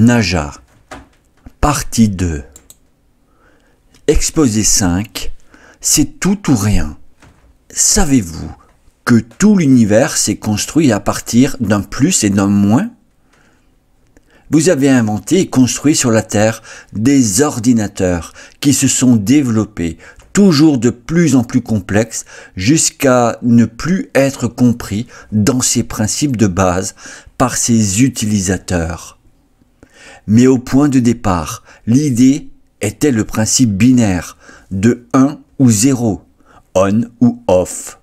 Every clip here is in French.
Naja, partie 2. Exposé 5. C'est tout ou rien. Savez-vous que tout l'univers s'est construit à partir d'un plus et d'un moins Vous avez inventé et construit sur la Terre des ordinateurs qui se sont développés, toujours de plus en plus complexes, jusqu'à ne plus être compris dans ses principes de base par ses utilisateurs mais au point de départ, l'idée était le principe binaire de 1 ou 0, on ou off,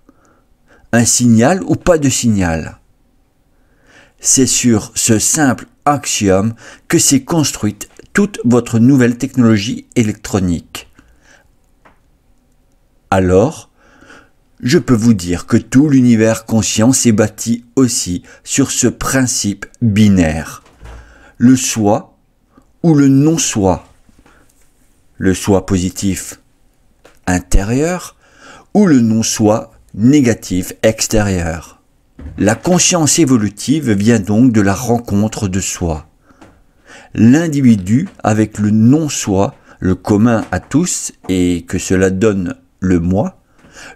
un signal ou pas de signal. C'est sur ce simple axiome que s'est construite toute votre nouvelle technologie électronique. Alors, je peux vous dire que tout l'univers conscient s'est bâti aussi sur ce principe binaire. Le soi ou le non-soi, le soi positif intérieur ou le non-soi négatif extérieur. La conscience évolutive vient donc de la rencontre de soi. L'individu avec le non-soi, le commun à tous et que cela donne le moi,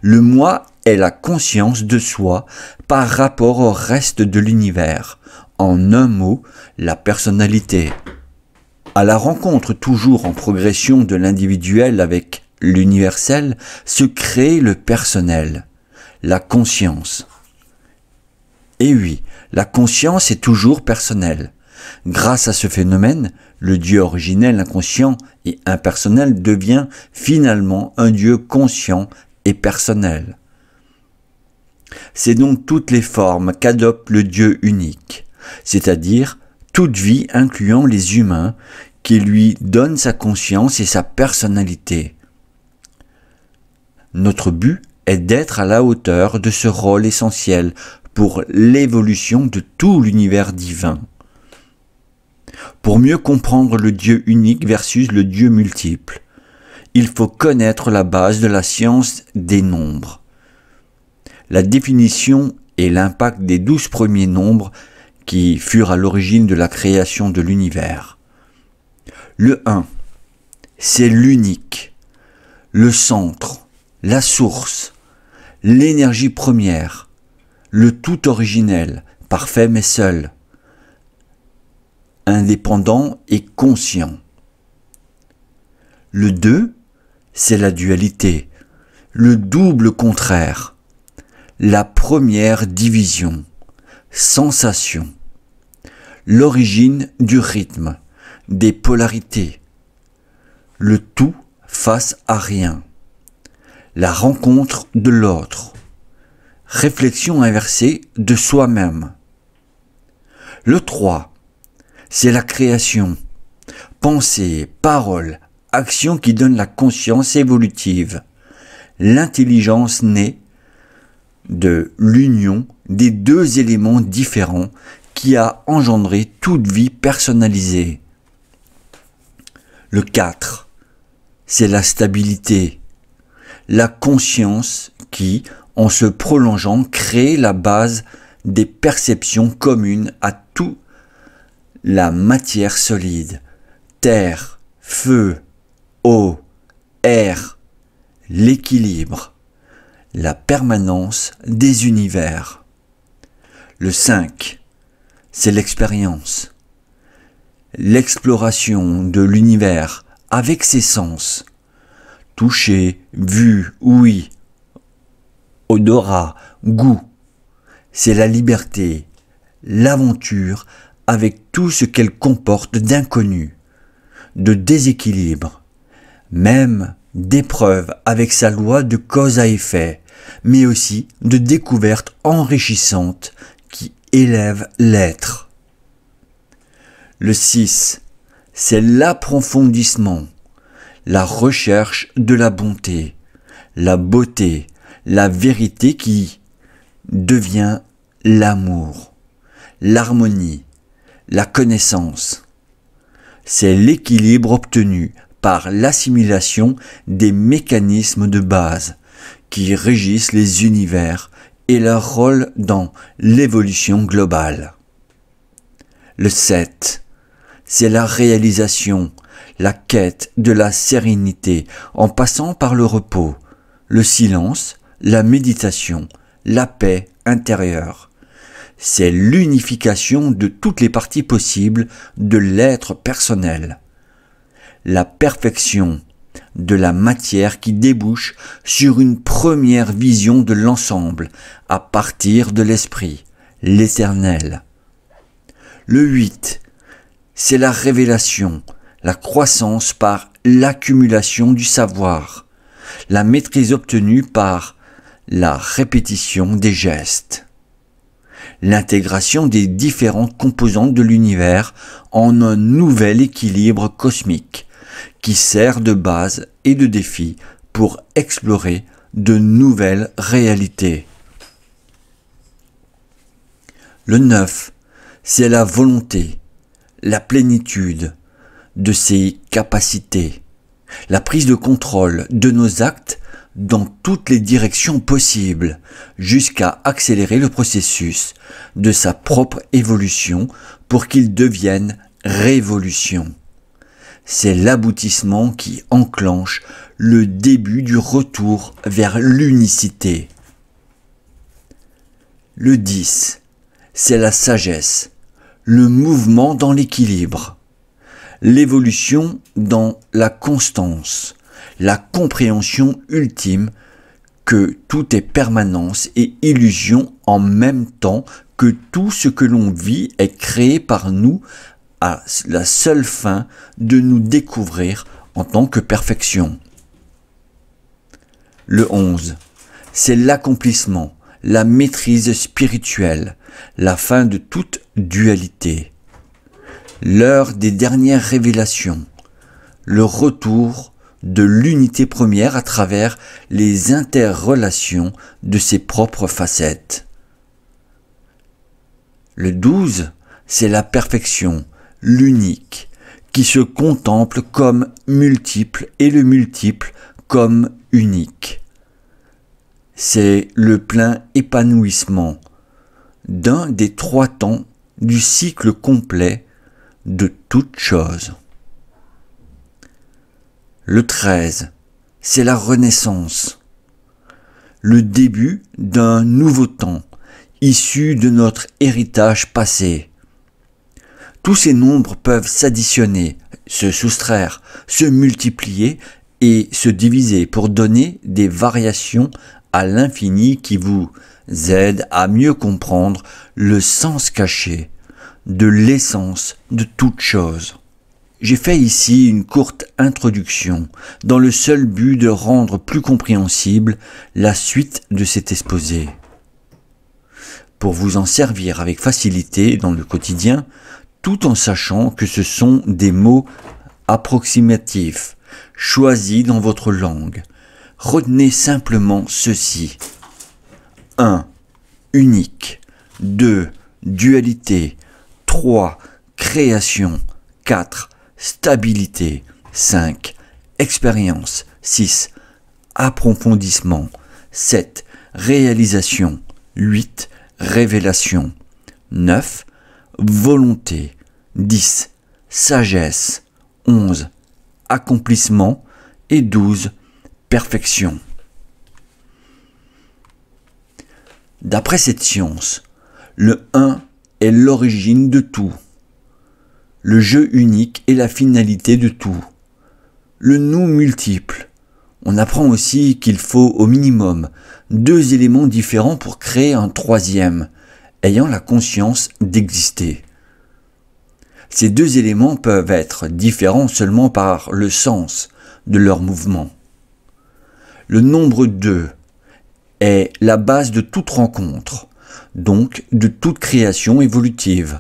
le moi est la conscience de soi par rapport au reste de l'univers. En un mot, la personnalité à la rencontre toujours en progression de l'individuel avec l'universel, se crée le personnel, la conscience. Et oui, la conscience est toujours personnelle. Grâce à ce phénomène, le Dieu originel inconscient et impersonnel devient finalement un Dieu conscient et personnel. C'est donc toutes les formes qu'adopte le Dieu unique, c'est-à-dire toute vie incluant les humains qui lui donne sa conscience et sa personnalité. Notre but est d'être à la hauteur de ce rôle essentiel pour l'évolution de tout l'univers divin. Pour mieux comprendre le Dieu unique versus le Dieu multiple, il faut connaître la base de la science des nombres. La définition et l'impact des douze premiers nombres qui furent à l'origine de la création de l'univers. Le 1, c'est l'unique, le centre, la source, l'énergie première, le tout originel, parfait mais seul, indépendant et conscient. Le 2, c'est la dualité, le double contraire, la première division, sensation, l'origine du rythme des polarités, le tout face à rien, la rencontre de l'autre, réflexion inversée de soi-même. Le 3, c'est la création, pensée, parole, action qui donne la conscience évolutive, l'intelligence née de l'union des deux éléments différents qui a engendré toute vie personnalisée. Le 4, c'est la stabilité, la conscience qui, en se prolongeant, crée la base des perceptions communes à tout la matière solide, terre, feu, eau, air, l'équilibre, la permanence des univers. Le 5, c'est l'expérience, l'exploration de l'univers avec ses sens. Toucher, vu, oui, odorat, goût. C'est la liberté, l'aventure avec tout ce qu'elle comporte d'inconnu, de déséquilibre, même d'épreuve avec sa loi de cause à effet, mais aussi de découverte enrichissante qui élève l'être. Le 6. C'est l'approfondissement, la recherche de la bonté, la beauté, la vérité qui devient l'amour, l'harmonie, la connaissance. C'est l'équilibre obtenu par l'assimilation des mécanismes de base qui régissent les univers et leur rôle dans l'évolution globale. Le 7 c'est la réalisation, la quête de la sérénité en passant par le repos, le silence, la méditation, la paix intérieure. C'est l'unification de toutes les parties possibles de l'être personnel. La perfection de la matière qui débouche sur une première vision de l'ensemble à partir de l'esprit, l'éternel. Le 8 c'est la révélation, la croissance par l'accumulation du savoir, la maîtrise obtenue par la répétition des gestes, l'intégration des différentes composantes de l'univers en un nouvel équilibre cosmique qui sert de base et de défi pour explorer de nouvelles réalités. Le 9, c'est la volonté, la plénitude de ses capacités, la prise de contrôle de nos actes dans toutes les directions possibles, jusqu'à accélérer le processus de sa propre évolution pour qu'il devienne révolution. C'est l'aboutissement qui enclenche le début du retour vers l'unicité. Le 10. C'est la sagesse le mouvement dans l'équilibre, l'évolution dans la constance, la compréhension ultime que tout est permanence et illusion en même temps que tout ce que l'on vit est créé par nous à la seule fin de nous découvrir en tant que perfection. Le 11. C'est l'accomplissement, la maîtrise spirituelle, la fin de toute dualité, l'heure des dernières révélations, le retour de l'unité première à travers les interrelations de ses propres facettes. Le 12, c'est la perfection, l'unique, qui se contemple comme multiple et le multiple comme unique. C'est le plein épanouissement, d'un des trois temps du cycle complet de toute chose. Le 13, c'est la renaissance, le début d'un nouveau temps, issu de notre héritage passé. Tous ces nombres peuvent s'additionner, se soustraire, se multiplier et se diviser pour donner des variations à l'infini qui vous aide à mieux comprendre le sens caché de l'essence de toute chose. J'ai fait ici une courte introduction dans le seul but de rendre plus compréhensible la suite de cet exposé. Pour vous en servir avec facilité dans le quotidien, tout en sachant que ce sont des mots approximatifs, choisis dans votre langue. Retenez simplement ceci. 1. Unique. 2. Dualité. 3. Création. 4. Stabilité. 5. Expérience. 6. Approfondissement. 7. Réalisation. 8. Révélation. 9. Volonté. 10. Sagesse. 11. Accomplissement. Et 12. Perfection. D'après cette science, le 1 est l'origine de tout. Le jeu unique est la finalité de tout. Le nous multiple. On apprend aussi qu'il faut au minimum deux éléments différents pour créer un troisième, ayant la conscience d'exister. Ces deux éléments peuvent être différents seulement par le sens de leur mouvement. Le nombre 2 est la base de toute rencontre, donc de toute création évolutive.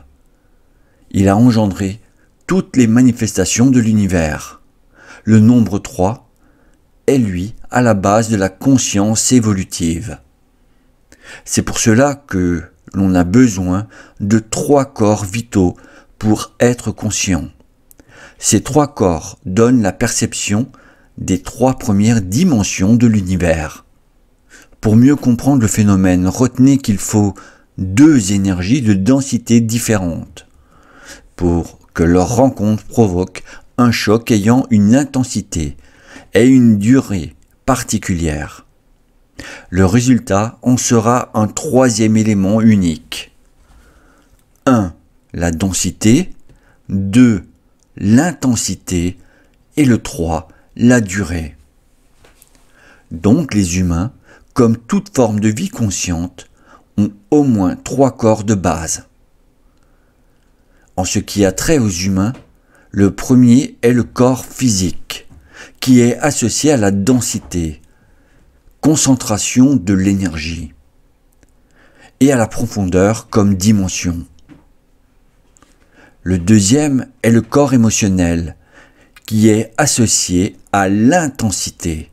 Il a engendré toutes les manifestations de l'univers. Le nombre 3 est lui à la base de la conscience évolutive. C'est pour cela que l'on a besoin de trois corps vitaux pour être conscient. Ces trois corps donnent la perception des trois premières dimensions de l'univers. Pour mieux comprendre le phénomène, retenez qu'il faut deux énergies de densité différentes pour que leur rencontre provoque un choc ayant une intensité et une durée particulière. Le résultat en sera un troisième élément unique. 1. La densité. 2. L'intensité. Et le 3. La durée. Donc les humains comme toute forme de vie consciente, ont au moins trois corps de base. En ce qui a trait aux humains, le premier est le corps physique, qui est associé à la densité, concentration de l'énergie, et à la profondeur comme dimension. Le deuxième est le corps émotionnel, qui est associé à l'intensité,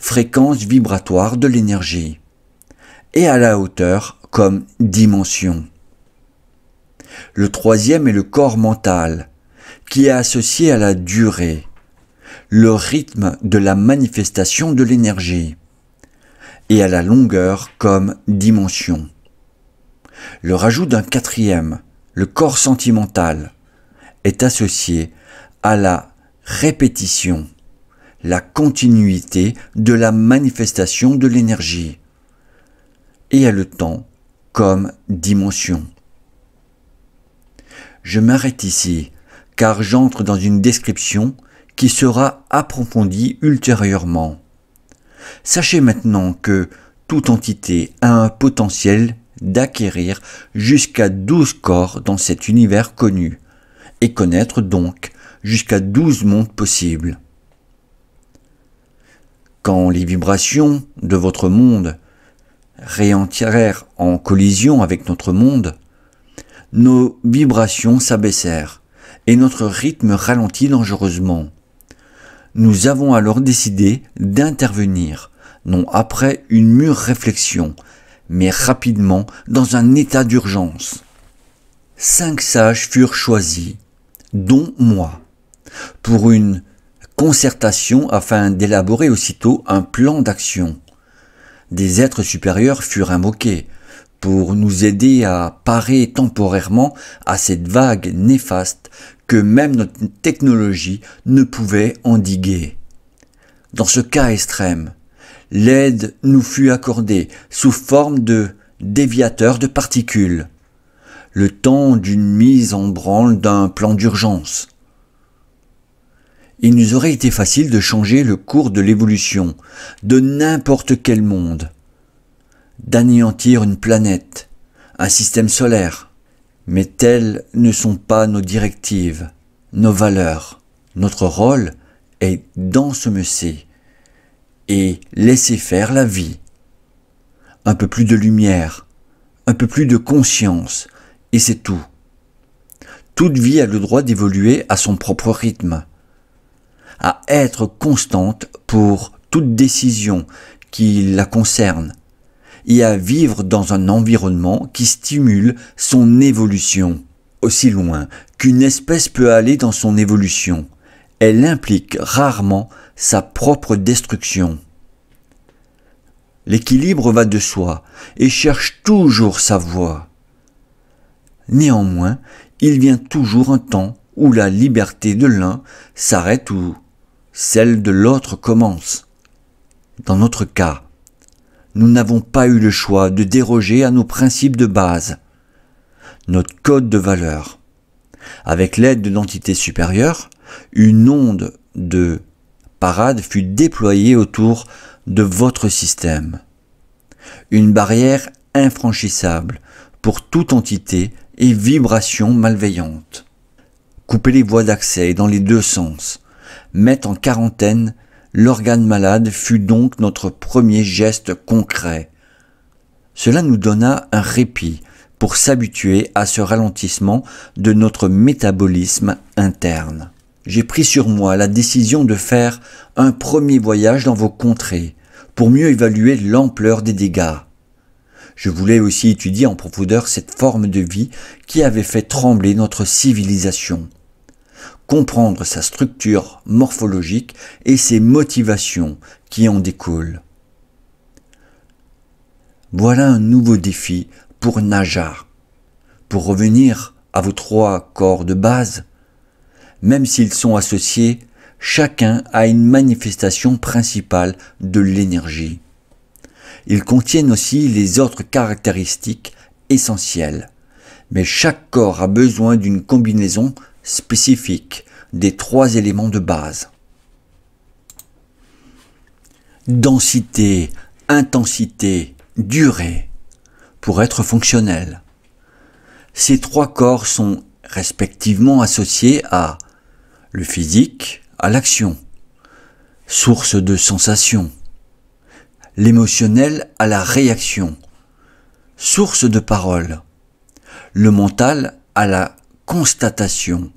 fréquence vibratoire de l'énergie, et à la hauteur comme dimension. Le troisième est le corps mental, qui est associé à la durée, le rythme de la manifestation de l'énergie, et à la longueur comme dimension. Le rajout d'un quatrième, le corps sentimental, est associé à la répétition la continuité de la manifestation de l'énergie, et à le temps comme dimension. Je m'arrête ici, car j'entre dans une description qui sera approfondie ultérieurement. Sachez maintenant que toute entité a un potentiel d'acquérir jusqu'à 12 corps dans cet univers connu, et connaître donc jusqu'à 12 mondes possibles quand les vibrations de votre monde réentèrent en collision avec notre monde, nos vibrations s'abaissèrent et notre rythme ralentit dangereusement. Nous avons alors décidé d'intervenir, non après une mûre réflexion, mais rapidement dans un état d'urgence. Cinq sages furent choisis, dont moi, pour une concertation afin d'élaborer aussitôt un plan d'action. Des êtres supérieurs furent invoqués pour nous aider à parer temporairement à cette vague néfaste que même notre technologie ne pouvait endiguer. Dans ce cas extrême, l'aide nous fut accordée sous forme de déviateurs de particules, le temps d'une mise en branle d'un plan d'urgence. Il nous aurait été facile de changer le cours de l'évolution de n'importe quel monde, d'anéantir une planète, un système solaire. Mais telles ne sont pas nos directives, nos valeurs. Notre rôle est d'ensemencer et laisser faire la vie. Un peu plus de lumière, un peu plus de conscience, et c'est tout. Toute vie a le droit d'évoluer à son propre rythme à être constante pour toute décision qui la concerne et à vivre dans un environnement qui stimule son évolution. Aussi loin qu'une espèce peut aller dans son évolution, elle implique rarement sa propre destruction. L'équilibre va de soi et cherche toujours sa voie. Néanmoins, il vient toujours un temps où la liberté de l'un s'arrête ou celle de l'autre commence. Dans notre cas, nous n'avons pas eu le choix de déroger à nos principes de base, notre code de valeur. Avec l'aide de l'entité supérieure, une onde de parade fut déployée autour de votre système. Une barrière infranchissable pour toute entité et vibration malveillante. Coupez les voies d'accès dans les deux sens mettre en quarantaine l'organe malade fut donc notre premier geste concret. Cela nous donna un répit pour s'habituer à ce ralentissement de notre métabolisme interne. J'ai pris sur moi la décision de faire un premier voyage dans vos contrées pour mieux évaluer l'ampleur des dégâts. Je voulais aussi étudier en profondeur cette forme de vie qui avait fait trembler notre civilisation comprendre sa structure morphologique et ses motivations qui en découlent. Voilà un nouveau défi pour Najar. Pour revenir à vos trois corps de base, même s'ils sont associés, chacun a une manifestation principale de l'énergie. Ils contiennent aussi les autres caractéristiques essentielles, mais chaque corps a besoin d'une combinaison spécifique des trois éléments de base. Densité, intensité, durée, pour être fonctionnel. Ces trois corps sont respectivement associés à le physique, à l'action, source de sensation, l'émotionnel à la réaction, source de parole, le mental à la constatation,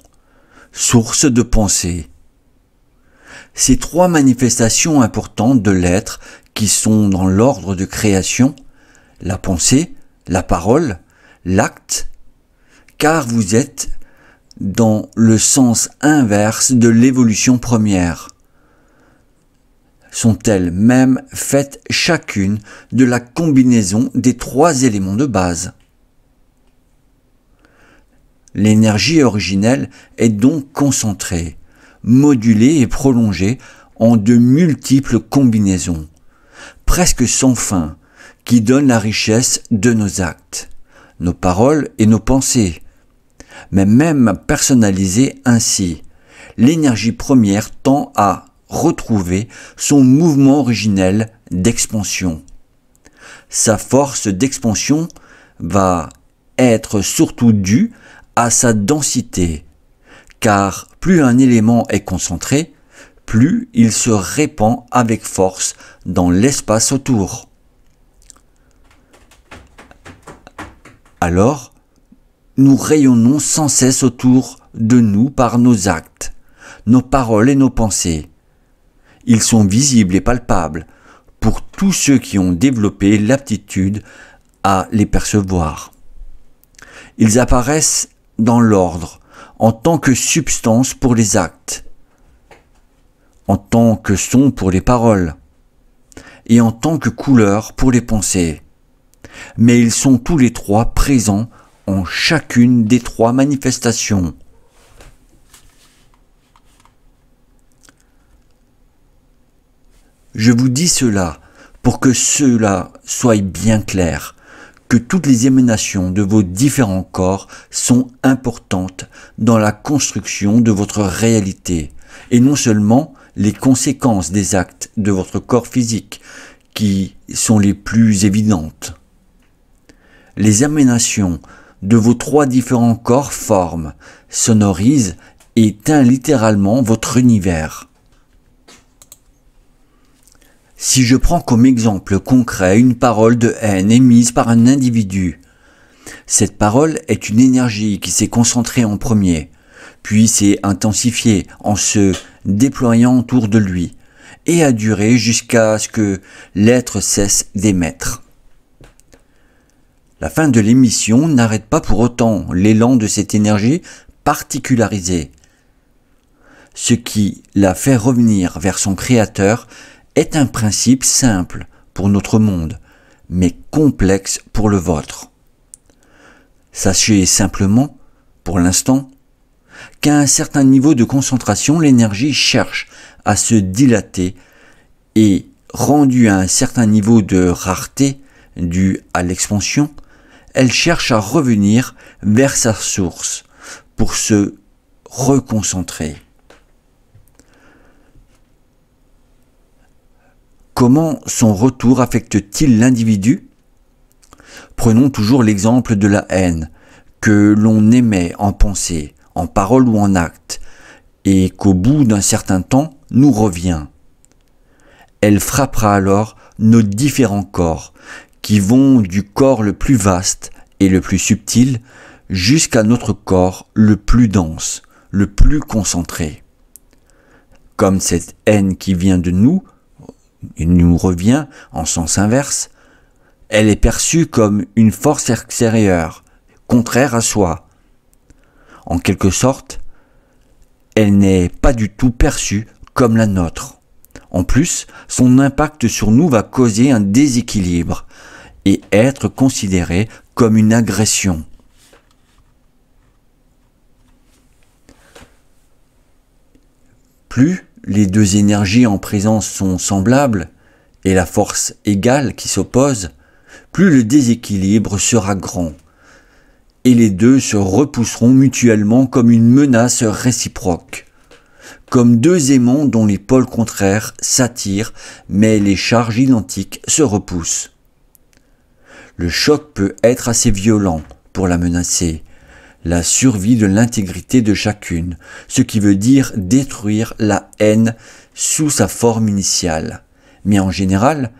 source de pensée. Ces trois manifestations importantes de l'être qui sont dans l'ordre de création, la pensée, la parole, l'acte, car vous êtes dans le sens inverse de l'évolution première. Sont-elles même faites chacune de la combinaison des trois éléments de base L'énergie originelle est donc concentrée, modulée et prolongée en de multiples combinaisons, presque sans fin, qui donnent la richesse de nos actes, nos paroles et nos pensées. Mais même personnalisée ainsi, l'énergie première tend à retrouver son mouvement originel d'expansion. Sa force d'expansion va être surtout due à sa densité, car plus un élément est concentré, plus il se répand avec force dans l'espace autour. Alors, nous rayonnons sans cesse autour de nous par nos actes, nos paroles et nos pensées. Ils sont visibles et palpables pour tous ceux qui ont développé l'aptitude à les percevoir. Ils apparaissent dans l'ordre, en tant que substance pour les actes, en tant que son pour les paroles, et en tant que couleur pour les pensées. Mais ils sont tous les trois présents en chacune des trois manifestations. Je vous dis cela pour que cela soit bien clair, que toutes les émanations de vos différents corps sont importantes dans la construction de votre réalité, et non seulement les conséquences des actes de votre corps physique qui sont les plus évidentes. Les émanations de vos trois différents corps forment, sonorisent et teint littéralement votre univers. Si je prends comme exemple concret une parole de haine émise par un individu, cette parole est une énergie qui s'est concentrée en premier, puis s'est intensifiée en se déployant autour de lui, et a duré jusqu'à ce que l'être cesse d'émettre. La fin de l'émission n'arrête pas pour autant l'élan de cette énergie particularisée, ce qui la fait revenir vers son créateur est un principe simple pour notre monde, mais complexe pour le vôtre. Sachez simplement, pour l'instant, qu'à un certain niveau de concentration, l'énergie cherche à se dilater et, rendue à un certain niveau de rareté due à l'expansion, elle cherche à revenir vers sa source pour se reconcentrer. Comment son retour affecte-t-il l'individu Prenons toujours l'exemple de la haine, que l'on émet en pensée, en parole ou en acte, et qu'au bout d'un certain temps nous revient. Elle frappera alors nos différents corps, qui vont du corps le plus vaste et le plus subtil jusqu'à notre corps le plus dense, le plus concentré. Comme cette haine qui vient de nous il nous revient en sens inverse, elle est perçue comme une force extérieure, contraire à soi. En quelque sorte, elle n'est pas du tout perçue comme la nôtre. En plus, son impact sur nous va causer un déséquilibre et être considéré comme une agression. Plus les deux énergies en présence sont semblables et la force égale qui s'oppose, plus le déséquilibre sera grand, et les deux se repousseront mutuellement comme une menace réciproque, comme deux aimants dont les pôles contraires s'attirent, mais les charges identiques se repoussent. Le choc peut être assez violent pour la menacer, la survie de l'intégrité de chacune, ce qui veut dire détruire la haine sous sa forme initiale. Mais en général,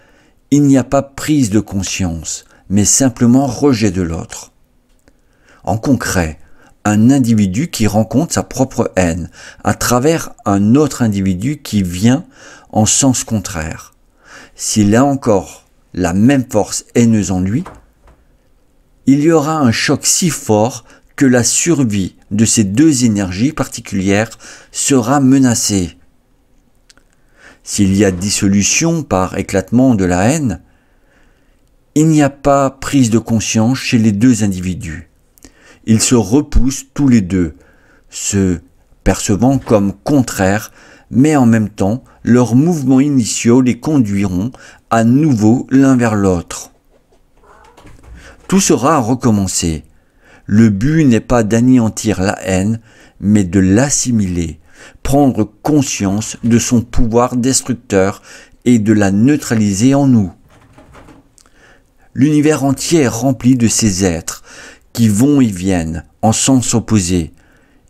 il n'y a pas prise de conscience, mais simplement rejet de l'autre. En concret, un individu qui rencontre sa propre haine à travers un autre individu qui vient en sens contraire. S'il a encore la même force haineuse en lui, il y aura un choc si fort que la survie de ces deux énergies particulières sera menacée. S'il y a dissolution par éclatement de la haine, il n'y a pas prise de conscience chez les deux individus. Ils se repoussent tous les deux, se percevant comme contraires, mais en même temps, leurs mouvements initiaux les conduiront à nouveau l'un vers l'autre. Tout sera à recommencer. Le but n'est pas d'anéantir la haine, mais de l'assimiler, prendre conscience de son pouvoir destructeur et de la neutraliser en nous. L'univers entier est rempli de ces êtres qui vont et viennent en sens opposé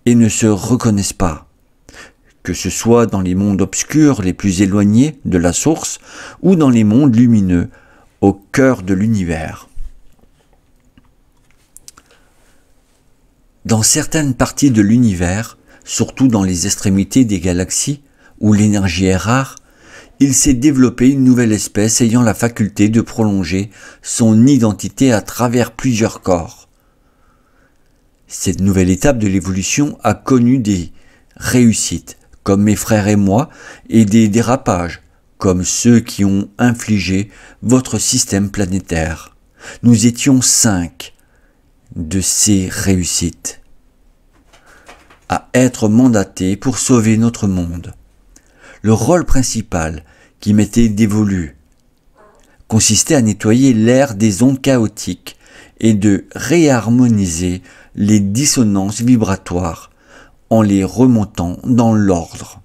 et ne se reconnaissent pas. Que ce soit dans les mondes obscurs les plus éloignés de la source ou dans les mondes lumineux au cœur de l'univers. Dans certaines parties de l'univers, surtout dans les extrémités des galaxies, où l'énergie est rare, il s'est développé une nouvelle espèce ayant la faculté de prolonger son identité à travers plusieurs corps. Cette nouvelle étape de l'évolution a connu des réussites, comme mes frères et moi, et des dérapages, comme ceux qui ont infligé votre système planétaire. Nous étions cinq, de ses réussites, à être mandaté pour sauver notre monde. Le rôle principal qui m'était dévolu consistait à nettoyer l'air des ondes chaotiques et de réharmoniser les dissonances vibratoires en les remontant dans l'ordre.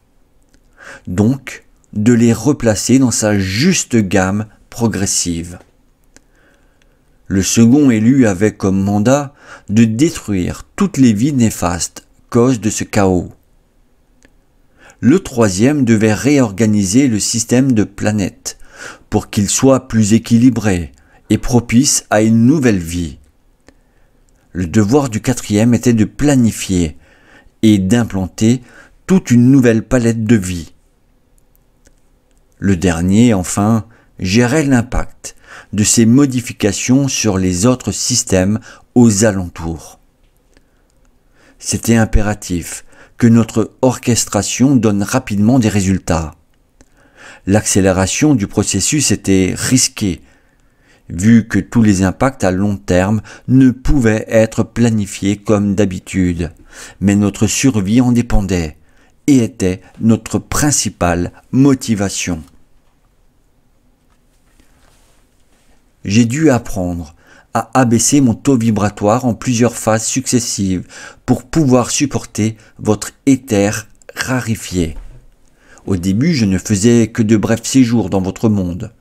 Donc, de les replacer dans sa juste gamme progressive. Le second élu avait comme mandat de détruire toutes les vies néfastes cause de ce chaos. Le troisième devait réorganiser le système de planètes pour qu'il soit plus équilibré et propice à une nouvelle vie. Le devoir du quatrième était de planifier et d'implanter toute une nouvelle palette de vie. Le dernier, enfin, gérait l'impact de ces modifications sur les autres systèmes aux alentours. C'était impératif que notre orchestration donne rapidement des résultats. L'accélération du processus était risquée, vu que tous les impacts à long terme ne pouvaient être planifiés comme d'habitude, mais notre survie en dépendait et était notre principale motivation. J'ai dû apprendre à abaisser mon taux vibratoire en plusieurs phases successives pour pouvoir supporter votre éther rarifié. Au début, je ne faisais que de brefs séjours dans votre monde,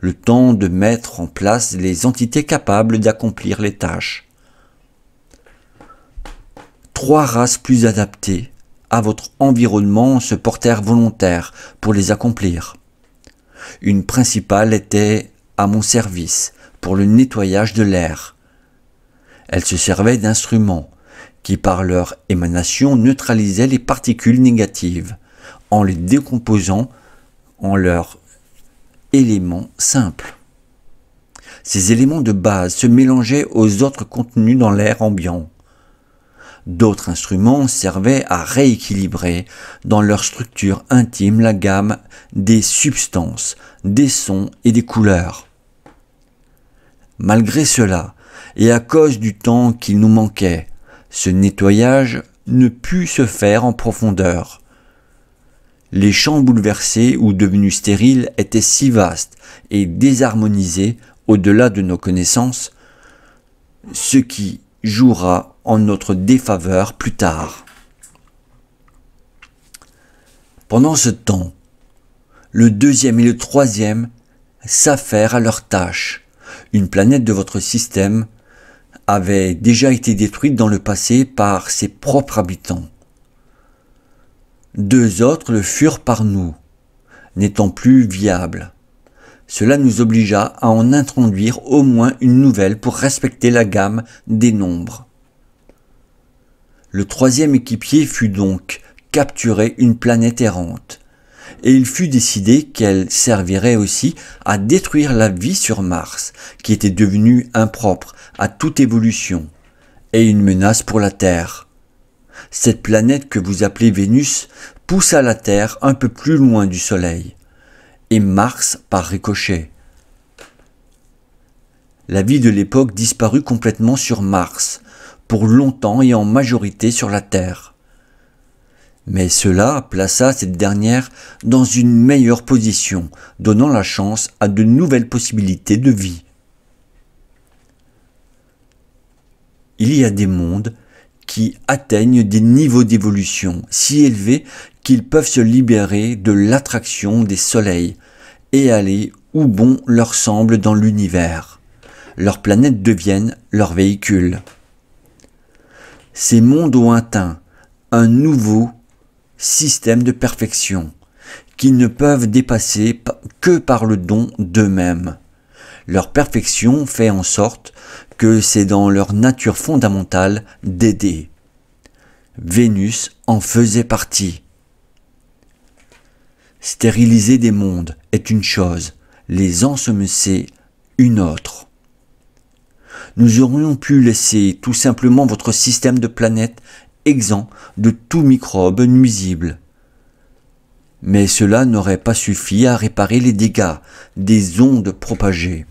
le temps de mettre en place les entités capables d'accomplir les tâches. Trois races plus adaptées à votre environnement se portèrent volontaires pour les accomplir. Une principale était à mon service pour le nettoyage de l'air. Elles se servaient d'instruments qui par leur émanation neutralisaient les particules négatives en les décomposant en leurs éléments simples. Ces éléments de base se mélangeaient aux autres contenus dans l'air ambiant. D'autres instruments servaient à rééquilibrer dans leur structure intime la gamme des substances, des sons et des couleurs. Malgré cela, et à cause du temps qu'il nous manquait, ce nettoyage ne put se faire en profondeur. Les champs bouleversés ou devenus stériles étaient si vastes et désharmonisés au-delà de nos connaissances, ce qui jouera en notre défaveur plus tard. Pendant ce temps, le deuxième et le troisième s'affairent à leur tâche, une planète de votre système avait déjà été détruite dans le passé par ses propres habitants. Deux autres le furent par nous, n'étant plus viables. Cela nous obligea à en introduire au moins une nouvelle pour respecter la gamme des nombres. Le troisième équipier fut donc capturer une planète errante et il fut décidé qu'elle servirait aussi à détruire la vie sur Mars, qui était devenue impropre à toute évolution, et une menace pour la Terre. Cette planète que vous appelez Vénus poussa la Terre un peu plus loin du Soleil, et Mars par ricochet. La vie de l'époque disparut complètement sur Mars, pour longtemps et en majorité sur la Terre mais cela plaça cette dernière dans une meilleure position, donnant la chance à de nouvelles possibilités de vie. Il y a des mondes qui atteignent des niveaux d'évolution si élevés qu'ils peuvent se libérer de l'attraction des soleils et aller où bon leur semble dans l'univers. Leurs planètes deviennent leurs véhicules. Ces mondes lointains, un nouveau système de perfection, qu'ils ne peuvent dépasser que par le don d'eux-mêmes. Leur perfection fait en sorte que c'est dans leur nature fondamentale d'aider. Vénus en faisait partie. Stériliser des mondes est une chose, les ensemencer une autre nous aurions pu laisser tout simplement votre système de planètes exempt de tout microbe nuisible. Mais cela n'aurait pas suffi à réparer les dégâts des ondes propagées.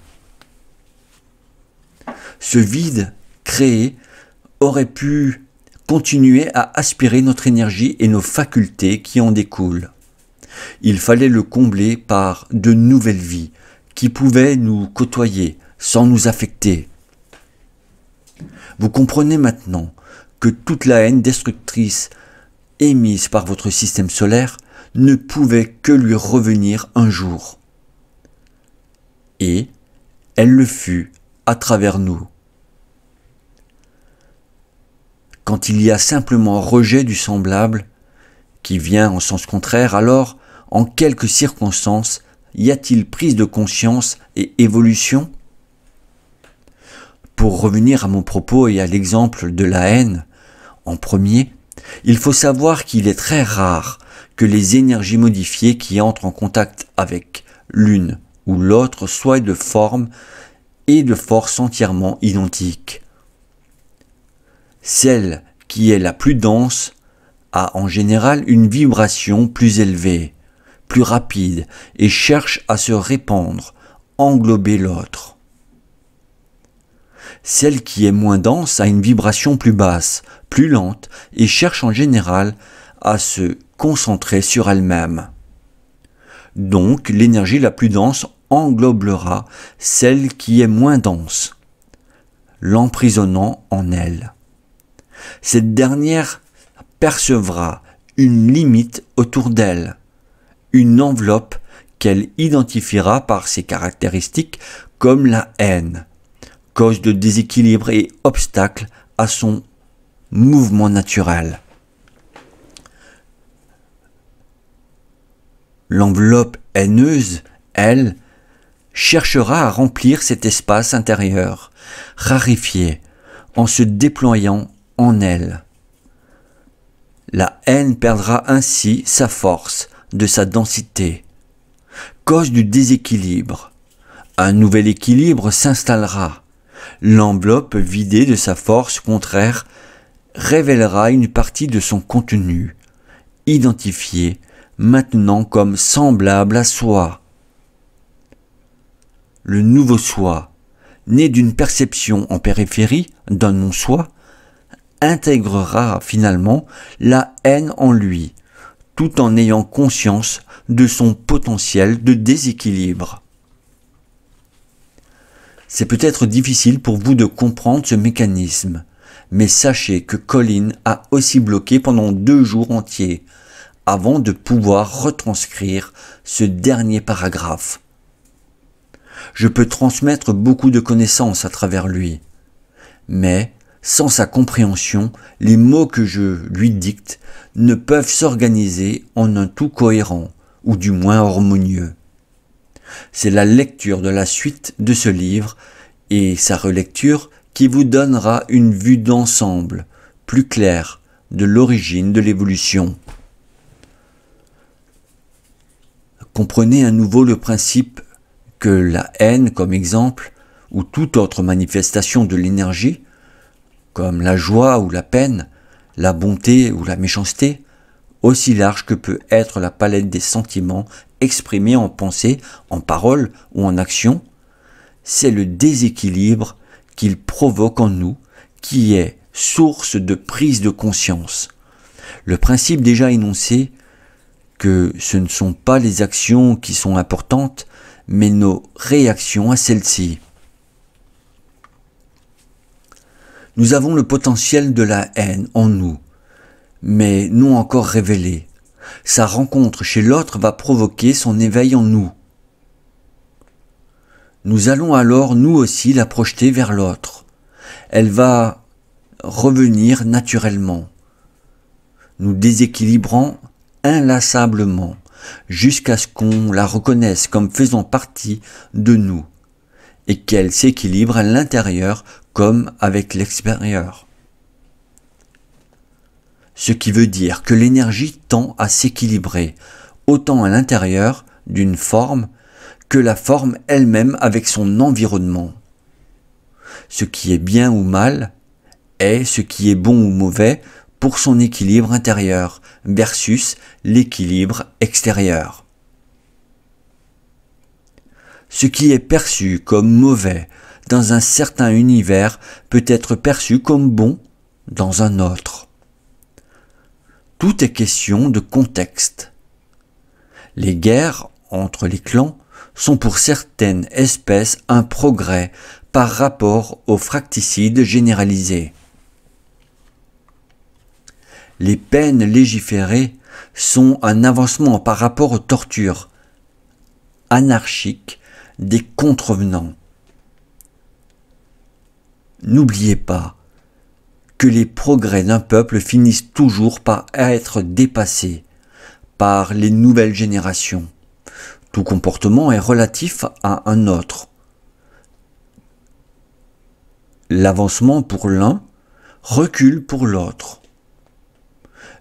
Ce vide créé aurait pu continuer à aspirer notre énergie et nos facultés qui en découlent. Il fallait le combler par de nouvelles vies qui pouvaient nous côtoyer sans nous affecter. Vous comprenez maintenant que toute la haine destructrice émise par votre système solaire ne pouvait que lui revenir un jour. Et elle le fut à travers nous. Quand il y a simplement rejet du semblable, qui vient en sens contraire, alors, en quelques circonstances, y a-t-il prise de conscience et évolution Pour revenir à mon propos et à l'exemple de la haine, en premier, il faut savoir qu'il est très rare que les énergies modifiées qui entrent en contact avec l'une ou l'autre soient de forme et de force entièrement identiques. Celle qui est la plus dense a en général une vibration plus élevée, plus rapide et cherche à se répandre, englober l'autre. Celle qui est moins dense a une vibration plus basse, plus lente, et cherche en général à se concentrer sur elle-même. Donc l'énergie la plus dense englobera celle qui est moins dense, l'emprisonnant en elle. Cette dernière percevra une limite autour d'elle, une enveloppe qu'elle identifiera par ses caractéristiques comme la haine, cause de déséquilibre et obstacle à son mouvement naturel. L'enveloppe haineuse, elle, cherchera à remplir cet espace intérieur, raréfié, en se déployant en elle. La haine perdra ainsi sa force de sa densité. Cause du déséquilibre, un nouvel équilibre s'installera l'enveloppe vidée de sa force contraire révélera une partie de son contenu, identifié maintenant comme semblable à soi. Le nouveau soi, né d'une perception en périphérie, d'un non-soi, intégrera finalement la haine en lui, tout en ayant conscience de son potentiel de déséquilibre. C'est peut-être difficile pour vous de comprendre ce mécanisme, mais sachez que Colin a aussi bloqué pendant deux jours entiers avant de pouvoir retranscrire ce dernier paragraphe. Je peux transmettre beaucoup de connaissances à travers lui, mais sans sa compréhension, les mots que je lui dicte ne peuvent s'organiser en un tout cohérent, ou du moins harmonieux. C'est la lecture de la suite de ce livre et sa relecture qui vous donnera une vue d'ensemble plus claire de l'origine de l'évolution. Comprenez à nouveau le principe que la haine comme exemple ou toute autre manifestation de l'énergie, comme la joie ou la peine, la bonté ou la méchanceté, aussi large que peut être la palette des sentiments exprimé en pensée, en parole ou en action, c'est le déséquilibre qu'il provoque en nous qui est source de prise de conscience. Le principe déjà énoncé que ce ne sont pas les actions qui sont importantes, mais nos réactions à celles-ci. Nous avons le potentiel de la haine en nous, mais non encore révélé sa rencontre chez l'autre va provoquer son éveil en nous. Nous allons alors nous aussi la projeter vers l'autre. Elle va revenir naturellement, nous déséquilibrant inlassablement jusqu'à ce qu'on la reconnaisse comme faisant partie de nous et qu'elle s'équilibre à l'intérieur comme avec l'extérieur ce qui veut dire que l'énergie tend à s'équilibrer, autant à l'intérieur d'une forme que la forme elle-même avec son environnement. Ce qui est bien ou mal est ce qui est bon ou mauvais pour son équilibre intérieur versus l'équilibre extérieur. Ce qui est perçu comme mauvais dans un certain univers peut être perçu comme bon dans un autre. Tout est question de contexte. Les guerres entre les clans sont pour certaines espèces un progrès par rapport aux fracticides généralisés. Les peines légiférées sont un avancement par rapport aux tortures anarchiques des contrevenants. N'oubliez pas, que les progrès d'un peuple finissent toujours par être dépassés par les nouvelles générations. Tout comportement est relatif à un autre. L'avancement pour l'un recule pour l'autre.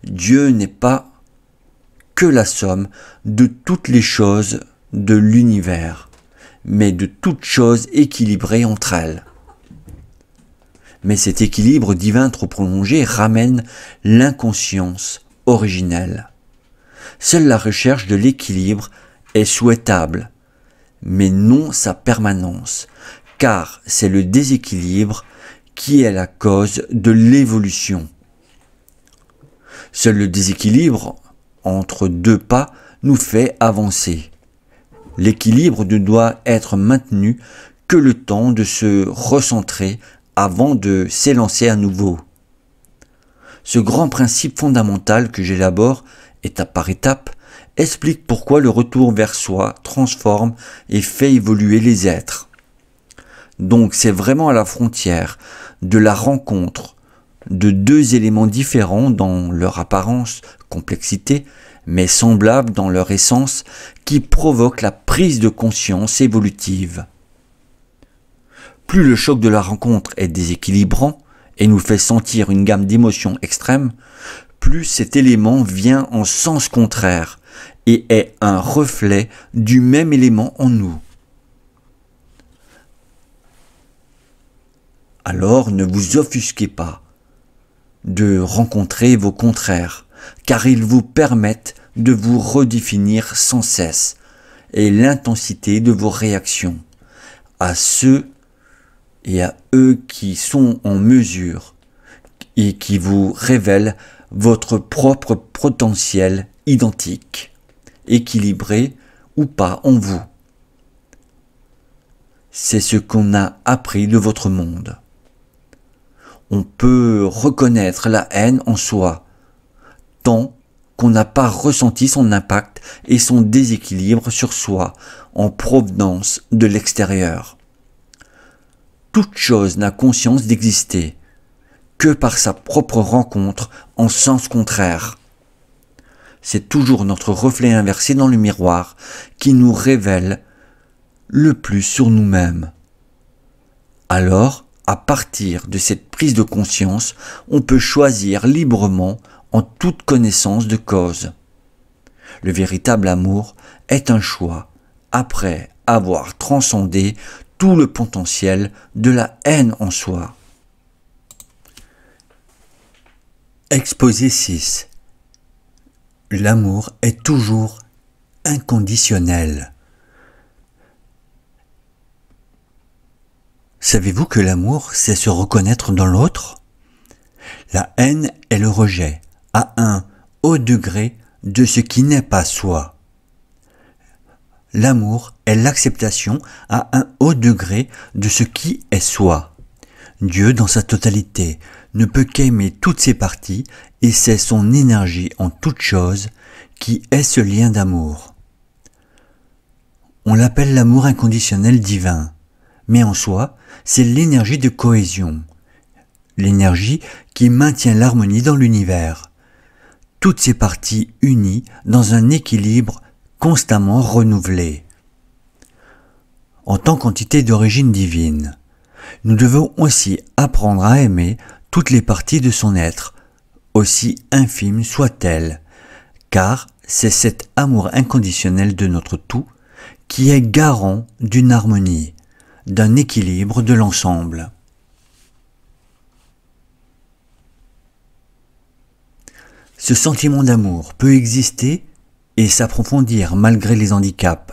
Dieu n'est pas que la somme de toutes les choses de l'univers, mais de toutes choses équilibrées entre elles mais cet équilibre divin trop prolongé ramène l'inconscience originelle. Seule la recherche de l'équilibre est souhaitable, mais non sa permanence, car c'est le déséquilibre qui est la cause de l'évolution. Seul le déséquilibre entre deux pas nous fait avancer. L'équilibre ne doit être maintenu que le temps de se recentrer avant de s'élancer à nouveau. Ce grand principe fondamental que j'élabore, étape par étape, explique pourquoi le retour vers soi transforme et fait évoluer les êtres. Donc c'est vraiment à la frontière de la rencontre de deux éléments différents dans leur apparence, complexité, mais semblables dans leur essence, qui provoque la prise de conscience évolutive. Plus le choc de la rencontre est déséquilibrant et nous fait sentir une gamme d'émotions extrêmes, plus cet élément vient en sens contraire et est un reflet du même élément en nous. Alors ne vous offusquez pas de rencontrer vos contraires, car ils vous permettent de vous redéfinir sans cesse et l'intensité de vos réactions à ceux et à eux qui sont en mesure et qui vous révèlent votre propre potentiel identique, équilibré ou pas en vous. C'est ce qu'on a appris de votre monde. On peut reconnaître la haine en soi, tant qu'on n'a pas ressenti son impact et son déséquilibre sur soi en provenance de l'extérieur toute chose n'a conscience d'exister que par sa propre rencontre en sens contraire. C'est toujours notre reflet inversé dans le miroir qui nous révèle le plus sur nous-mêmes. Alors, à partir de cette prise de conscience, on peut choisir librement en toute connaissance de cause. Le véritable amour est un choix après avoir transcendé tout le potentiel de la haine en soi. Exposé 6. L'amour est toujours inconditionnel. Savez-vous que l'amour, c'est se reconnaître dans l'autre La haine est le rejet, à un haut degré, de ce qui n'est pas soi l'amour est l'acceptation à un haut degré de ce qui est soi. Dieu dans sa totalité ne peut qu'aimer toutes ses parties et c'est son énergie en toute chose qui est ce lien d'amour. On l'appelle l'amour inconditionnel divin, mais en soi, c'est l'énergie de cohésion, l'énergie qui maintient l'harmonie dans l'univers. Toutes ses parties unies dans un équilibre constamment renouvelé En tant qu'entité d'origine divine, nous devons aussi apprendre à aimer toutes les parties de son être, aussi infime soit-elle, car c'est cet amour inconditionnel de notre tout qui est garant d'une harmonie, d'un équilibre de l'ensemble. Ce sentiment d'amour peut exister et s'approfondir malgré les handicaps,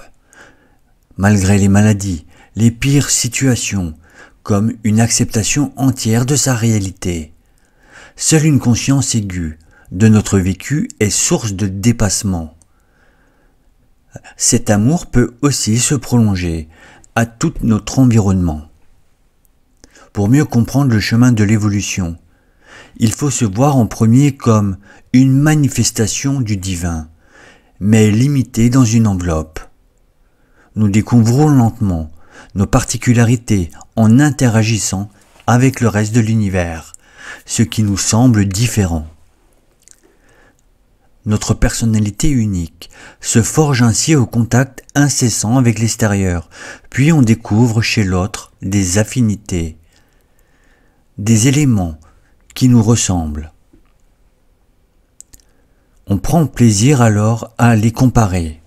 malgré les maladies, les pires situations, comme une acceptation entière de sa réalité. Seule une conscience aiguë de notre vécu est source de dépassement. Cet amour peut aussi se prolonger à tout notre environnement. Pour mieux comprendre le chemin de l'évolution, il faut se voir en premier comme une manifestation du divin, mais limitée dans une enveloppe. Nous découvrons lentement nos particularités en interagissant avec le reste de l'univers, ce qui nous semble différent. Notre personnalité unique se forge ainsi au contact incessant avec l'extérieur, puis on découvre chez l'autre des affinités, des éléments qui nous ressemblent. On prend plaisir alors à les comparer,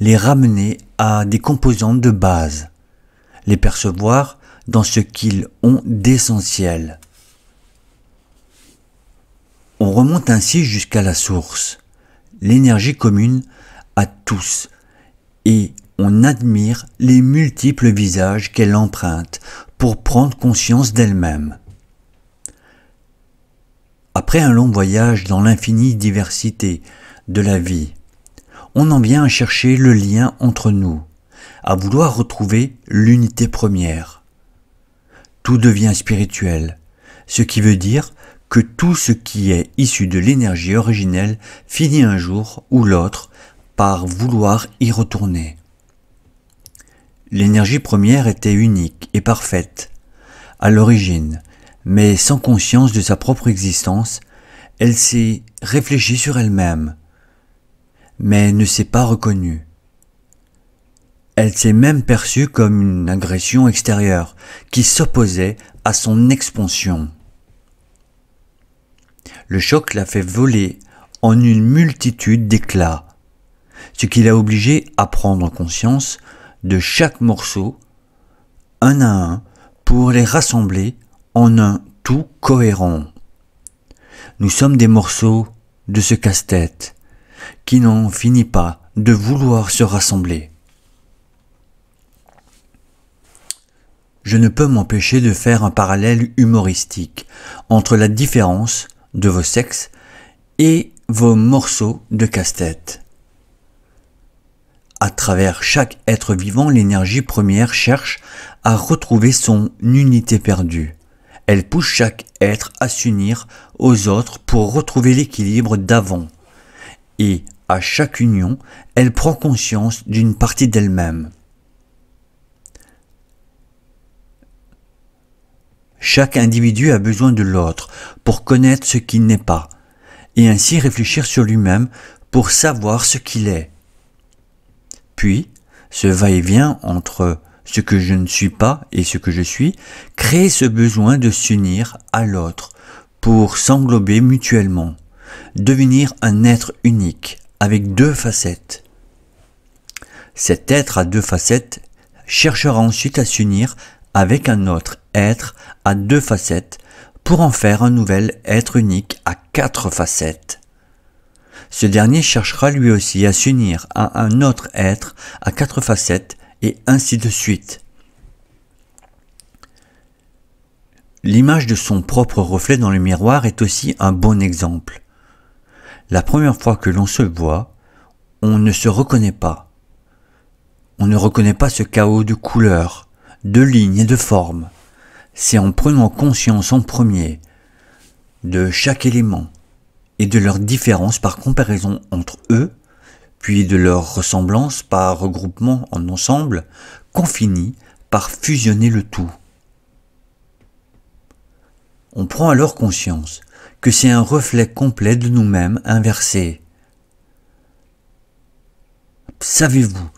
les ramener à des composantes de base, les percevoir dans ce qu'ils ont d'essentiel. On remonte ainsi jusqu'à la source, l'énergie commune à tous, et on admire les multiples visages qu'elle emprunte pour prendre conscience d'elle-même. Après un long voyage dans l'infinie diversité de la vie, on en vient à chercher le lien entre nous, à vouloir retrouver l'unité première. Tout devient spirituel, ce qui veut dire que tout ce qui est issu de l'énergie originelle finit un jour ou l'autre par vouloir y retourner. L'énergie première était unique et parfaite. À l'origine, mais sans conscience de sa propre existence, elle s'est réfléchie sur elle-même, mais ne s'est pas reconnue. Elle s'est même perçue comme une agression extérieure qui s'opposait à son expansion. Le choc l'a fait voler en une multitude d'éclats, ce qui l'a obligé à prendre conscience de chaque morceau, un à un, pour les rassembler en un tout cohérent. Nous sommes des morceaux de ce casse-tête qui n'en finit pas de vouloir se rassembler. Je ne peux m'empêcher de faire un parallèle humoristique entre la différence de vos sexes et vos morceaux de casse-tête. À travers chaque être vivant, l'énergie première cherche à retrouver son unité perdue. Elle pousse chaque être à s'unir aux autres pour retrouver l'équilibre d'avant. Et à chaque union, elle prend conscience d'une partie d'elle-même. Chaque individu a besoin de l'autre pour connaître ce qu'il n'est pas, et ainsi réfléchir sur lui-même pour savoir ce qu'il est. Puis, ce va-et-vient entre ce que je ne suis pas et ce que je suis, crée ce besoin de s'unir à l'autre pour s'englober mutuellement, devenir un être unique avec deux facettes. Cet être à deux facettes cherchera ensuite à s'unir avec un autre être à deux facettes pour en faire un nouvel être unique à quatre facettes. Ce dernier cherchera lui aussi à s'unir à un autre être à quatre facettes et ainsi de suite. L'image de son propre reflet dans le miroir est aussi un bon exemple. La première fois que l'on se voit, on ne se reconnaît pas. On ne reconnaît pas ce chaos de couleurs, de lignes et de formes. C'est en prenant conscience en premier de chaque élément et de leur différence par comparaison entre eux puis de leur ressemblance par regroupement en ensemble, qu'on finit par fusionner le tout. On prend alors conscience que c'est un reflet complet de nous-mêmes inversé. Savez-vous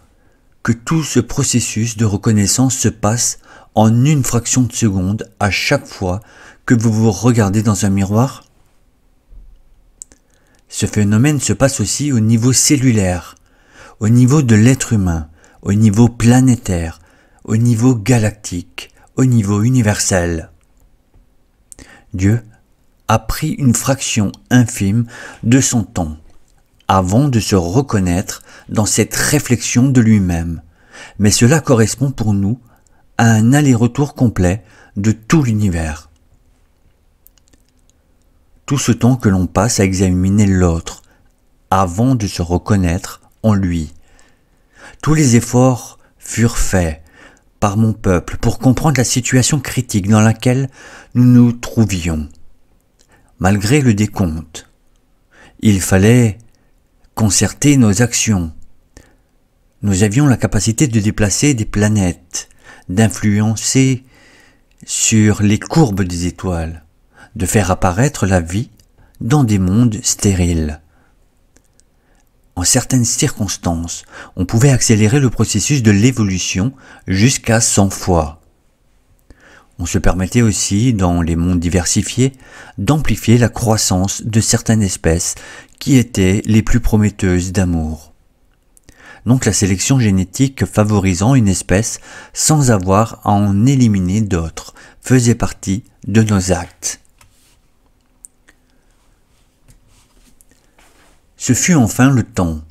que tout ce processus de reconnaissance se passe en une fraction de seconde à chaque fois que vous vous regardez dans un miroir ce phénomène se passe aussi au niveau cellulaire, au niveau de l'être humain, au niveau planétaire, au niveau galactique, au niveau universel. Dieu a pris une fraction infime de son temps avant de se reconnaître dans cette réflexion de lui-même. Mais cela correspond pour nous à un aller-retour complet de tout l'univers tout ce temps que l'on passe à examiner l'autre, avant de se reconnaître en lui. Tous les efforts furent faits par mon peuple pour comprendre la situation critique dans laquelle nous nous trouvions. Malgré le décompte, il fallait concerter nos actions. Nous avions la capacité de déplacer des planètes, d'influencer sur les courbes des étoiles de faire apparaître la vie dans des mondes stériles. En certaines circonstances, on pouvait accélérer le processus de l'évolution jusqu'à 100 fois. On se permettait aussi, dans les mondes diversifiés, d'amplifier la croissance de certaines espèces qui étaient les plus prometteuses d'amour. Donc la sélection génétique favorisant une espèce sans avoir à en éliminer d'autres faisait partie de nos actes. Ce fut enfin le temps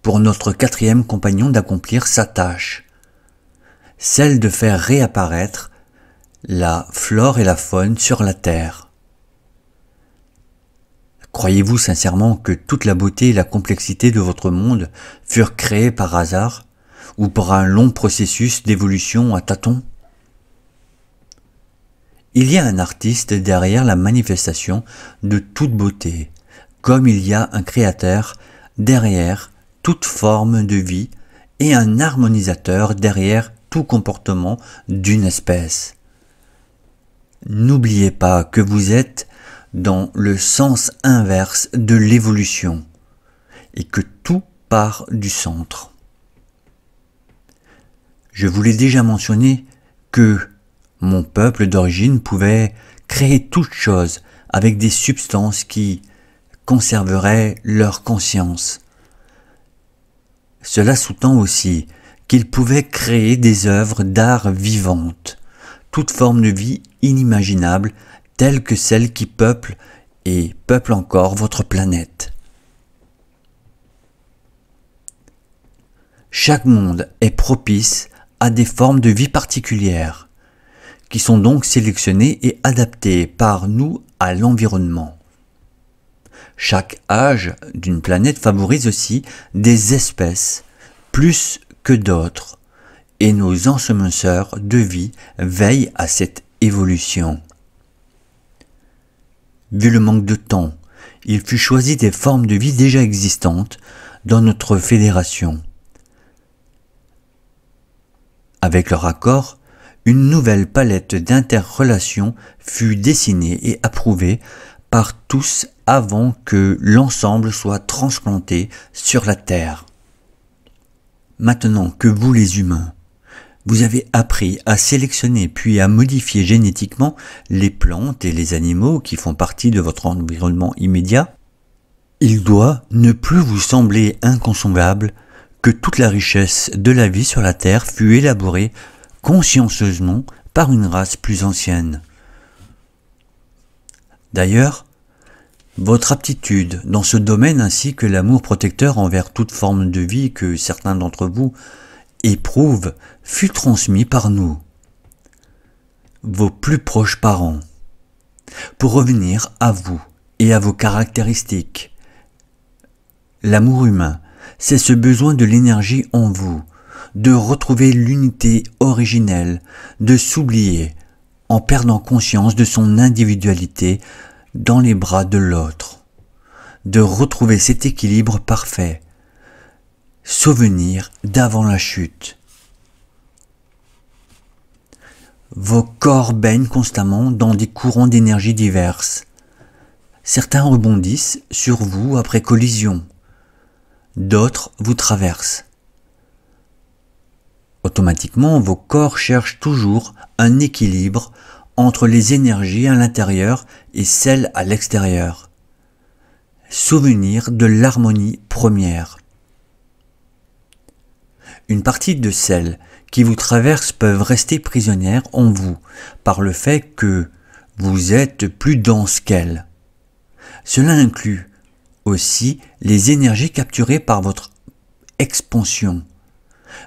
pour notre quatrième compagnon d'accomplir sa tâche, celle de faire réapparaître la flore et la faune sur la Terre. Croyez-vous sincèrement que toute la beauté et la complexité de votre monde furent créées par hasard ou par un long processus d'évolution à tâtons Il y a un artiste derrière la manifestation de toute beauté, comme il y a un créateur derrière toute forme de vie et un harmonisateur derrière tout comportement d'une espèce. N'oubliez pas que vous êtes dans le sens inverse de l'évolution et que tout part du centre. Je voulais déjà mentionner que mon peuple d'origine pouvait créer toute chose avec des substances qui, conserveraient leur conscience. Cela sous-tend aussi qu'ils pouvaient créer des œuvres d'art vivantes, toute forme de vie inimaginable telle que celle qui peuple et peuple encore votre planète. Chaque monde est propice à des formes de vie particulières, qui sont donc sélectionnées et adaptées par nous à l'environnement. Chaque âge d'une planète favorise aussi des espèces plus que d'autres, et nos ensemenceurs de vie veillent à cette évolution. Vu le manque de temps, il fut choisi des formes de vie déjà existantes dans notre fédération. Avec leur accord, une nouvelle palette d'interrelations fut dessinée et approuvée par tous avant que l'ensemble soit transplanté sur la terre. Maintenant que vous les humains, vous avez appris à sélectionner puis à modifier génétiquement les plantes et les animaux qui font partie de votre environnement immédiat, il doit ne plus vous sembler inconsommable que toute la richesse de la vie sur la Terre fut élaborée consciencieusement par une race plus ancienne. D'ailleurs, votre aptitude dans ce domaine ainsi que l'amour protecteur envers toute forme de vie que certains d'entre vous éprouvent fut transmis par nous, vos plus proches parents. Pour revenir à vous et à vos caractéristiques, l'amour humain, c'est ce besoin de l'énergie en vous, de retrouver l'unité originelle, de s'oublier en perdant conscience de son individualité dans les bras de l'autre, de retrouver cet équilibre parfait, souvenir d'avant la chute. Vos corps baignent constamment dans des courants d'énergie diverses. Certains rebondissent sur vous après collision, d'autres vous traversent. Automatiquement, vos corps cherchent toujours un équilibre entre les énergies à l'intérieur et celles à l'extérieur. Souvenir de l'harmonie première. Une partie de celles qui vous traversent peuvent rester prisonnières en vous par le fait que vous êtes plus dense qu'elles. Cela inclut aussi les énergies capturées par votre expansion,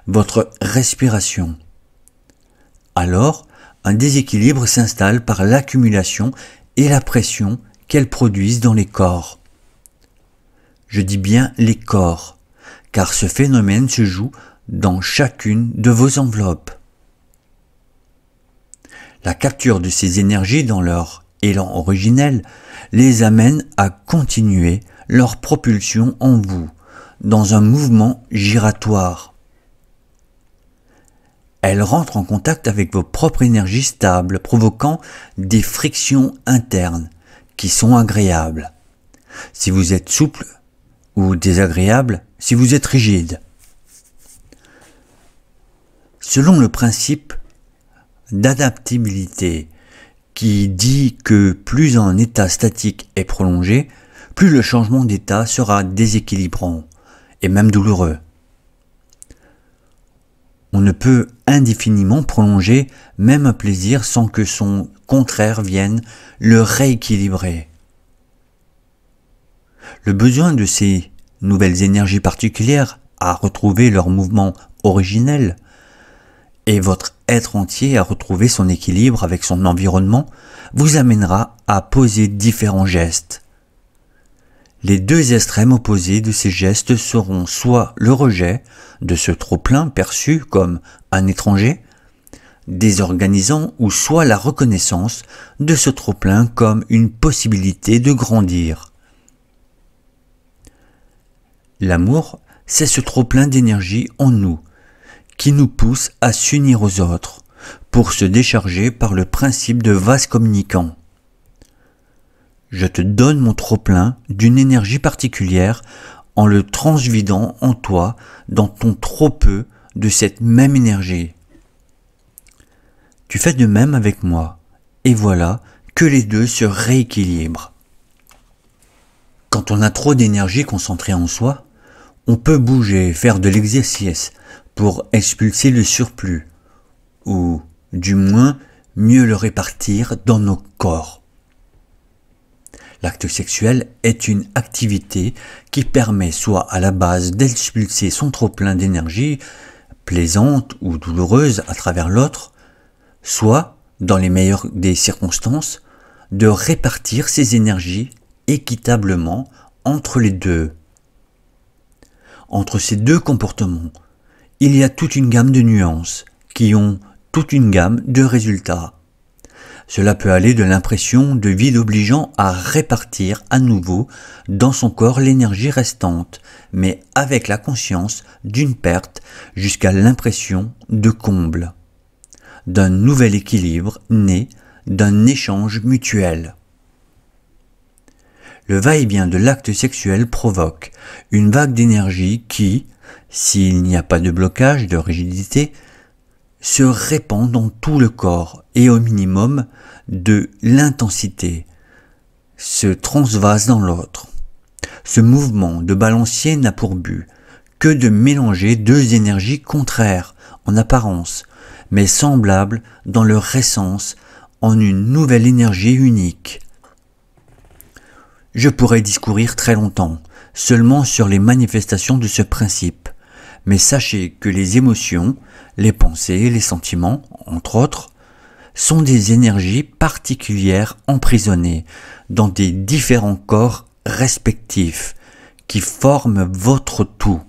votre respiration. Alors, un déséquilibre s'installe par l'accumulation et la pression qu'elles produisent dans les corps. Je dis bien les corps, car ce phénomène se joue dans chacune de vos enveloppes. La capture de ces énergies dans leur élan originel les amène à continuer leur propulsion en vous, dans un mouvement giratoire elle rentre en contact avec vos propres énergies stables, provoquant des frictions internes qui sont agréables. Si vous êtes souple ou désagréable, si vous êtes rigide. Selon le principe d'adaptabilité qui dit que plus un état statique est prolongé, plus le changement d'état sera déséquilibrant et même douloureux. On ne peut indéfiniment prolonger même un plaisir sans que son contraire vienne le rééquilibrer. Le besoin de ces nouvelles énergies particulières à retrouver leur mouvement originel et votre être entier à retrouver son équilibre avec son environnement vous amènera à poser différents gestes les deux extrêmes opposés de ces gestes seront soit le rejet de ce trop-plein perçu comme un étranger, désorganisant, ou soit la reconnaissance de ce trop-plein comme une possibilité de grandir. L'amour, c'est ce trop-plein d'énergie en nous, qui nous pousse à s'unir aux autres, pour se décharger par le principe de vase communicant je te donne mon trop-plein d'une énergie particulière en le transvidant en toi dans ton trop-peu de cette même énergie. Tu fais de même avec moi, et voilà que les deux se rééquilibrent. Quand on a trop d'énergie concentrée en soi, on peut bouger, faire de l'exercice pour expulser le surplus, ou du moins mieux le répartir dans nos corps. L'acte sexuel est une activité qui permet soit à la base d'expulser son trop-plein d'énergie, plaisante ou douloureuse, à travers l'autre, soit, dans les meilleures des circonstances, de répartir ses énergies équitablement entre les deux. Entre ces deux comportements, il y a toute une gamme de nuances qui ont toute une gamme de résultats. Cela peut aller de l'impression de vide obligeant à répartir à nouveau dans son corps l'énergie restante, mais avec la conscience d'une perte jusqu'à l'impression de comble, d'un nouvel équilibre né d'un échange mutuel. Le va-et-vient de l'acte sexuel provoque une vague d'énergie qui, s'il n'y a pas de blocage, de rigidité, se répand dans tout le corps et au minimum de l'intensité se transvase dans l'autre. Ce mouvement de balancier n'a pour but que de mélanger deux énergies contraires en apparence, mais semblables dans leur essence en une nouvelle énergie unique. Je pourrais discourir très longtemps seulement sur les manifestations de ce principe, mais sachez que les émotions, les pensées, les sentiments, entre autres, sont des énergies particulières emprisonnées dans des différents corps respectifs qui forment votre tout.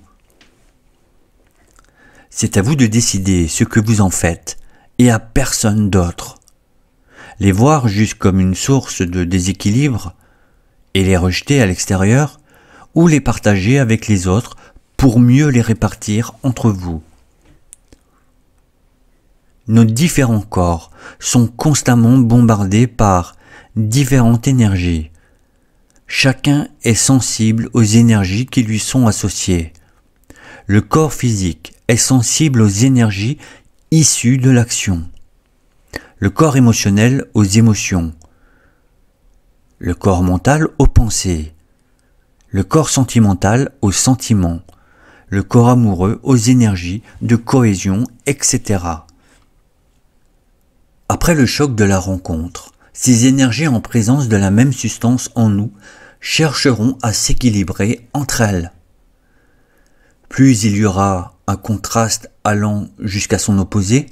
C'est à vous de décider ce que vous en faites et à personne d'autre. Les voir juste comme une source de déséquilibre et les rejeter à l'extérieur ou les partager avec les autres pour mieux les répartir entre vous. Nos différents corps sont constamment bombardés par différentes énergies. Chacun est sensible aux énergies qui lui sont associées. Le corps physique est sensible aux énergies issues de l'action. Le corps émotionnel aux émotions. Le corps mental aux pensées. Le corps sentimental aux sentiments le corps amoureux aux énergies de cohésion, etc. Après le choc de la rencontre, ces énergies en présence de la même substance en nous chercheront à s'équilibrer entre elles. Plus il y aura un contraste allant jusqu'à son opposé,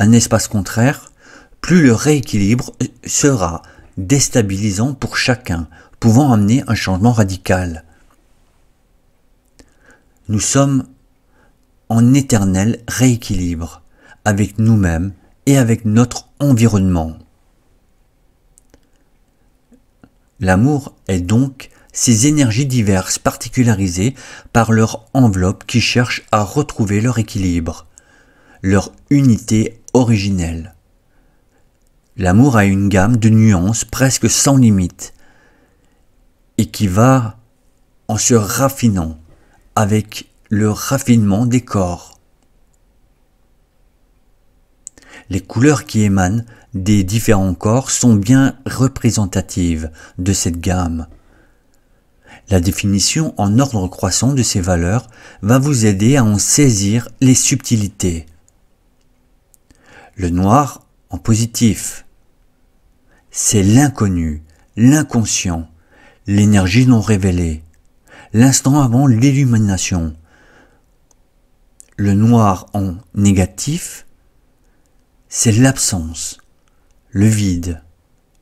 un espace contraire, plus le rééquilibre sera déstabilisant pour chacun, pouvant amener un changement radical. Nous sommes en éternel rééquilibre avec nous-mêmes et avec notre environnement. L'amour est donc ces énergies diverses particularisées par leur enveloppe qui cherche à retrouver leur équilibre, leur unité originelle. L'amour a une gamme de nuances presque sans limite et qui va en se raffinant avec le raffinement des corps. Les couleurs qui émanent des différents corps sont bien représentatives de cette gamme. La définition en ordre croissant de ces valeurs va vous aider à en saisir les subtilités. Le noir en positif, c'est l'inconnu, l'inconscient, l'énergie non révélée l'instant avant l'illumination. Le noir en négatif, c'est l'absence, le vide,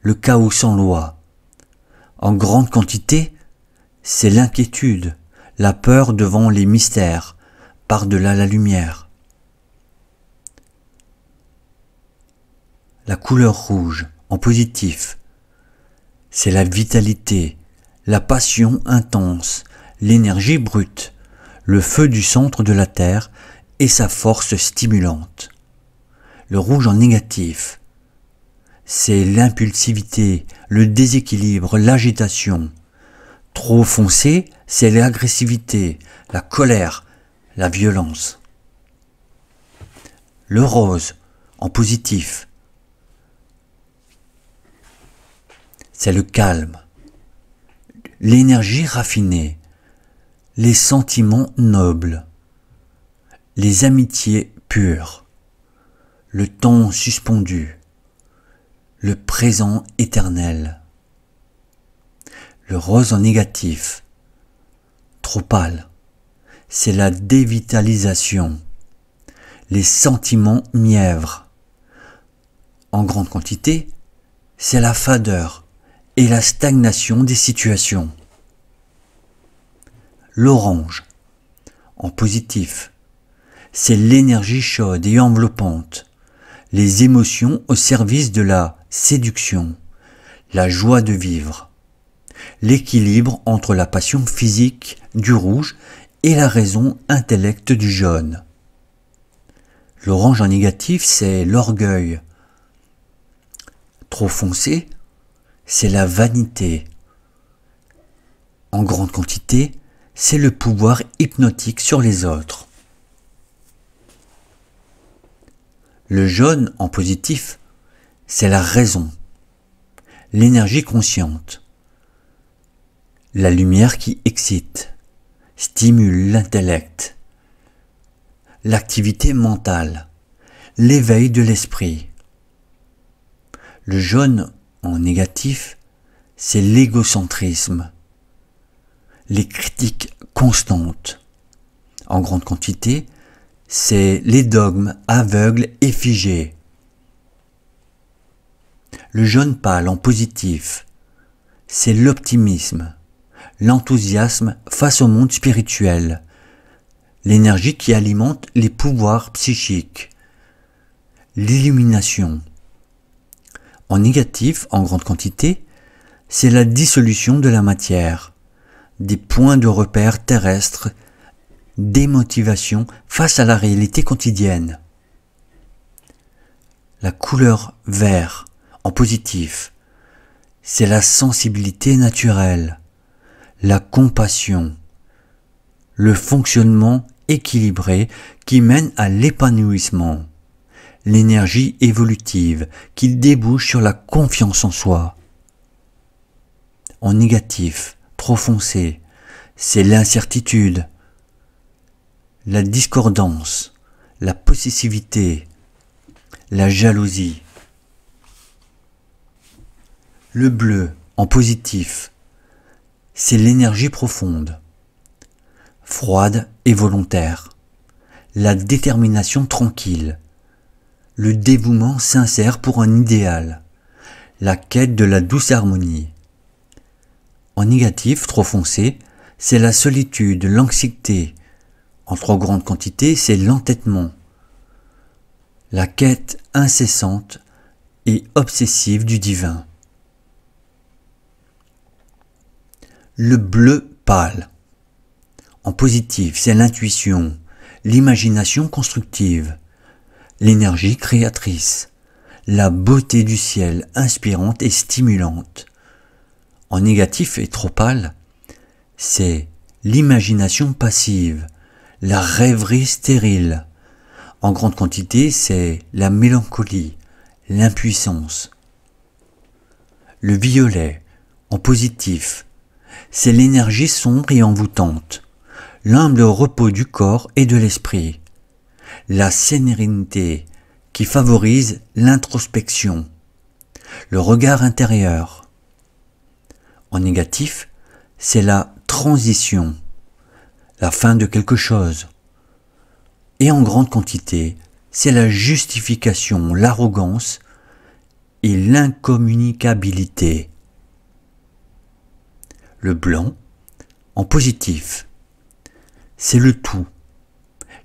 le chaos sans loi. En grande quantité, c'est l'inquiétude, la peur devant les mystères, par-delà la lumière. La couleur rouge, en positif, c'est la vitalité, la passion intense, l'énergie brute, le feu du centre de la Terre et sa force stimulante. Le rouge en négatif, c'est l'impulsivité, le déséquilibre, l'agitation. Trop foncé, c'est l'agressivité, la colère, la violence. Le rose, en positif, c'est le calme, l'énergie raffinée, les sentiments nobles, les amitiés pures, le temps suspendu, le présent éternel, le rose en négatif, trop pâle, c'est la dévitalisation, les sentiments mièvres, en grande quantité, c'est la fadeur et la stagnation des situations l'orange. En positif, c'est l'énergie chaude et enveloppante, les émotions au service de la séduction, la joie de vivre, l'équilibre entre la passion physique du rouge et la raison intellecte du jaune. L'orange en négatif, c'est l'orgueil. Trop foncé, c'est la vanité. En grande quantité, c'est le pouvoir hypnotique sur les autres. Le jaune en positif, c'est la raison, l'énergie consciente, la lumière qui excite, stimule l'intellect, l'activité mentale, l'éveil de l'esprit. Le jaune en négatif, c'est l'égocentrisme, les critiques constantes. En grande quantité, c'est les dogmes aveugles et figés. Le jaune pâle en positif, c'est l'optimisme, l'enthousiasme face au monde spirituel, l'énergie qui alimente les pouvoirs psychiques, l'illumination. En négatif, en grande quantité, c'est la dissolution de la matière, des points de repère terrestres, des motivations face à la réalité quotidienne. La couleur vert en positif, c'est la sensibilité naturelle, la compassion, le fonctionnement équilibré qui mène à l'épanouissement, l'énergie évolutive qui débouche sur la confiance en soi. En négatif, c'est l'incertitude, la discordance, la possessivité, la jalousie. Le bleu, en positif, c'est l'énergie profonde, froide et volontaire, la détermination tranquille, le dévouement sincère pour un idéal, la quête de la douce harmonie, en négatif, trop foncé, c'est la solitude, l'anxiété. En trop grande quantité, c'est l'entêtement. La quête incessante et obsessive du divin. Le bleu pâle. En positif, c'est l'intuition, l'imagination constructive, l'énergie créatrice, la beauté du ciel inspirante et stimulante, en négatif et trop pâle, c'est l'imagination passive, la rêverie stérile. En grande quantité, c'est la mélancolie, l'impuissance. Le violet, en positif, c'est l'énergie sombre et envoûtante, l'humble repos du corps et de l'esprit, la sérénité qui favorise l'introspection, le regard intérieur, en négatif, c'est la transition, la fin de quelque chose. Et en grande quantité, c'est la justification, l'arrogance et l'incommunicabilité. Le blanc, en positif, c'est le tout,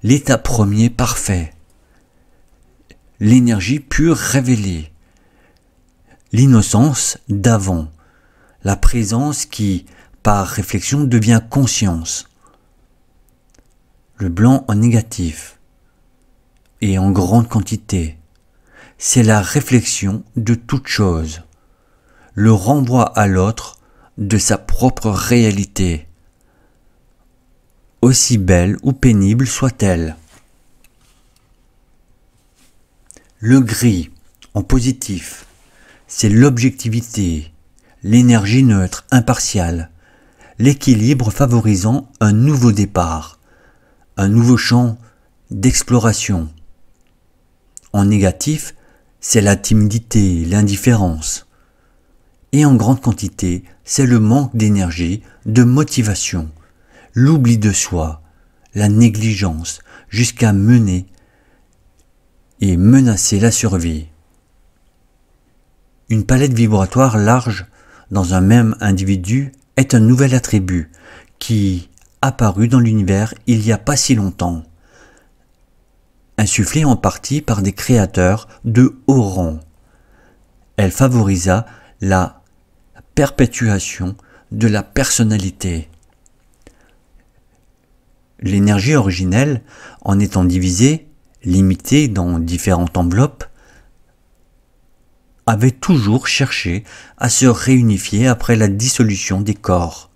l'état premier parfait, l'énergie pure révélée, l'innocence d'avant, la présence qui, par réflexion, devient conscience. Le blanc en négatif et en grande quantité, c'est la réflexion de toute chose, le renvoi à l'autre de sa propre réalité, aussi belle ou pénible soit-elle. Le gris, en positif, c'est l'objectivité, l'énergie neutre, impartiale, l'équilibre favorisant un nouveau départ, un nouveau champ d'exploration. En négatif, c'est la timidité, l'indifférence. Et en grande quantité, c'est le manque d'énergie, de motivation, l'oubli de soi, la négligence, jusqu'à mener et menacer la survie. Une palette vibratoire large dans un même individu est un nouvel attribut qui apparut dans l'univers il n'y a pas si longtemps, insufflé en partie par des créateurs de haut rang. Elle favorisa la perpétuation de la personnalité. L'énergie originelle, en étant divisée, limitée dans différentes enveloppes, avait toujours cherché à se réunifier après la dissolution des corps.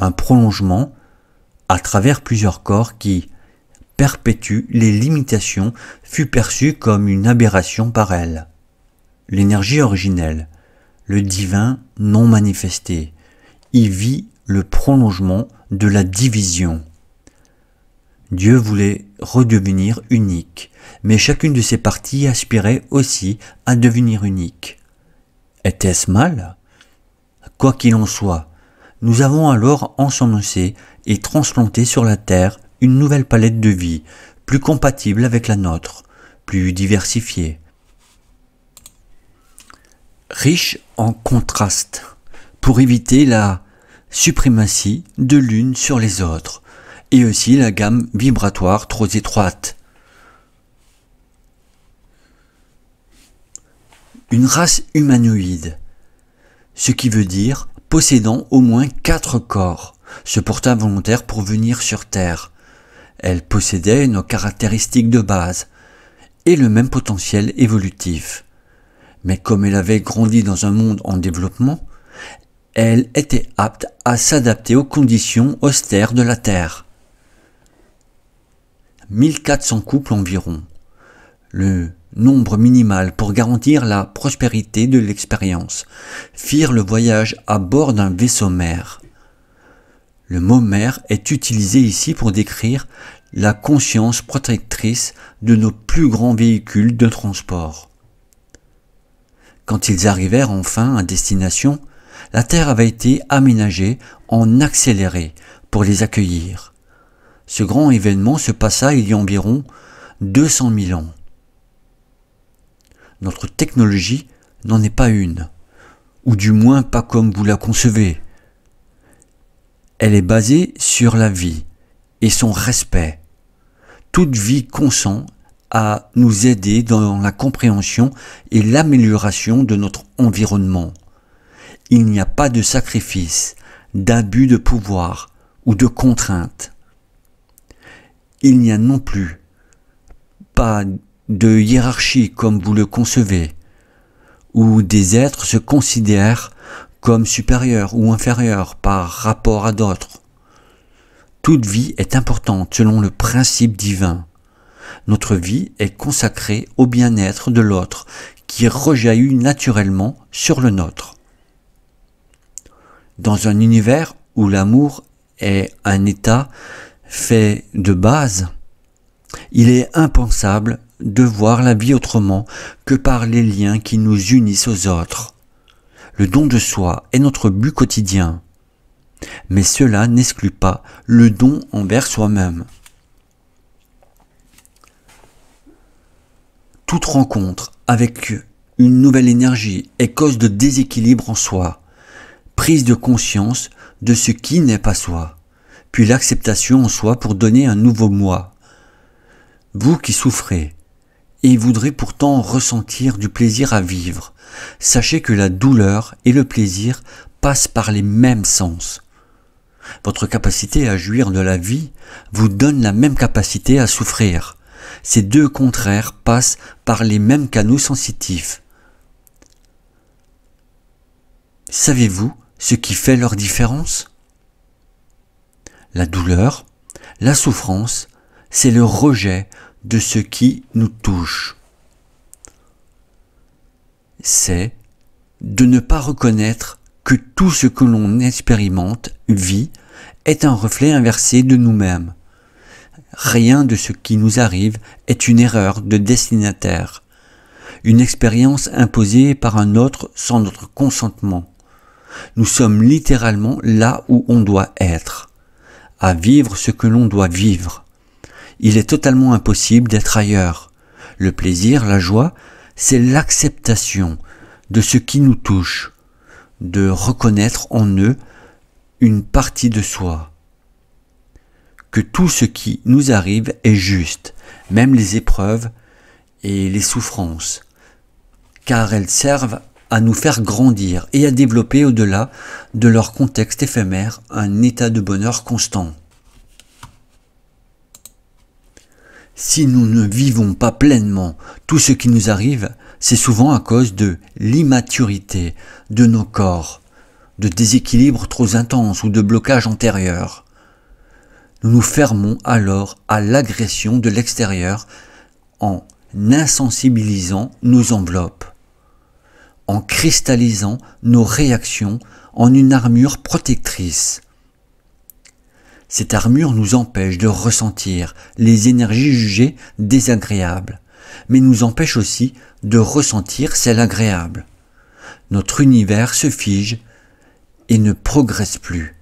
Un prolongement à travers plusieurs corps qui perpétue les limitations fut perçu comme une aberration par elle. L'énergie originelle, le divin non manifesté, y vit le prolongement de la division. Dieu voulait redevenir unique, mais chacune de ces parties aspirait aussi à devenir unique. Était-ce mal Quoi qu'il en soit, nous avons alors ensemencé et transplanté sur la Terre une nouvelle palette de vie, plus compatible avec la nôtre, plus diversifiée. Riche en contrastes, pour éviter la suprématie de l'une sur les autres, et aussi la gamme vibratoire trop étroite. une race humanoïde, ce qui veut dire possédant au moins quatre corps, se portant volontaire pour venir sur Terre. Elle possédait nos caractéristiques de base et le même potentiel évolutif. Mais comme elle avait grandi dans un monde en développement, elle était apte à s'adapter aux conditions austères de la Terre. 1400 couples environ. Le nombre minimal pour garantir la prospérité de l'expérience, firent le voyage à bord d'un vaisseau mère. Le mot mère est utilisé ici pour décrire la conscience protectrice de nos plus grands véhicules de transport. Quand ils arrivèrent enfin à destination, la terre avait été aménagée en accéléré pour les accueillir. Ce grand événement se passa il y a environ 200 000 ans notre technologie n'en est pas une, ou du moins pas comme vous la concevez. Elle est basée sur la vie et son respect. Toute vie consent à nous aider dans la compréhension et l'amélioration de notre environnement. Il n'y a pas de sacrifice, d'abus de pouvoir ou de contrainte. Il n'y a non plus pas de hiérarchie comme vous le concevez, où des êtres se considèrent comme supérieurs ou inférieurs par rapport à d'autres. Toute vie est importante selon le principe divin. Notre vie est consacrée au bien-être de l'autre qui rejaillit naturellement sur le nôtre. Dans un univers où l'amour est un état fait de base, il est impensable de voir la vie autrement que par les liens qui nous unissent aux autres. Le don de soi est notre but quotidien, mais cela n'exclut pas le don envers soi-même. Toute rencontre avec une nouvelle énergie est cause de déséquilibre en soi, prise de conscience de ce qui n'est pas soi, puis l'acceptation en soi pour donner un nouveau moi. Vous qui souffrez, et voudrez pourtant ressentir du plaisir à vivre, sachez que la douleur et le plaisir passent par les mêmes sens. Votre capacité à jouir de la vie vous donne la même capacité à souffrir. Ces deux contraires passent par les mêmes canaux sensitifs. Savez-vous ce qui fait leur différence La douleur, la souffrance, c'est le rejet de ce qui nous touche. C'est de ne pas reconnaître que tout ce que l'on expérimente, vit, est un reflet inversé de nous-mêmes. Rien de ce qui nous arrive est une erreur de destinataire, une expérience imposée par un autre sans notre consentement. Nous sommes littéralement là où on doit être, à vivre ce que l'on doit vivre il est totalement impossible d'être ailleurs. Le plaisir, la joie, c'est l'acceptation de ce qui nous touche, de reconnaître en eux une partie de soi, que tout ce qui nous arrive est juste, même les épreuves et les souffrances, car elles servent à nous faire grandir et à développer au-delà de leur contexte éphémère un état de bonheur constant. Si nous ne vivons pas pleinement tout ce qui nous arrive, c'est souvent à cause de l'immaturité de nos corps, de déséquilibres trop intenses ou de blocages antérieurs. Nous nous fermons alors à l'agression de l'extérieur en insensibilisant nos enveloppes, en cristallisant nos réactions en une armure protectrice cette armure nous empêche de ressentir les énergies jugées désagréables, mais nous empêche aussi de ressentir celles agréables. Notre univers se fige et ne progresse plus.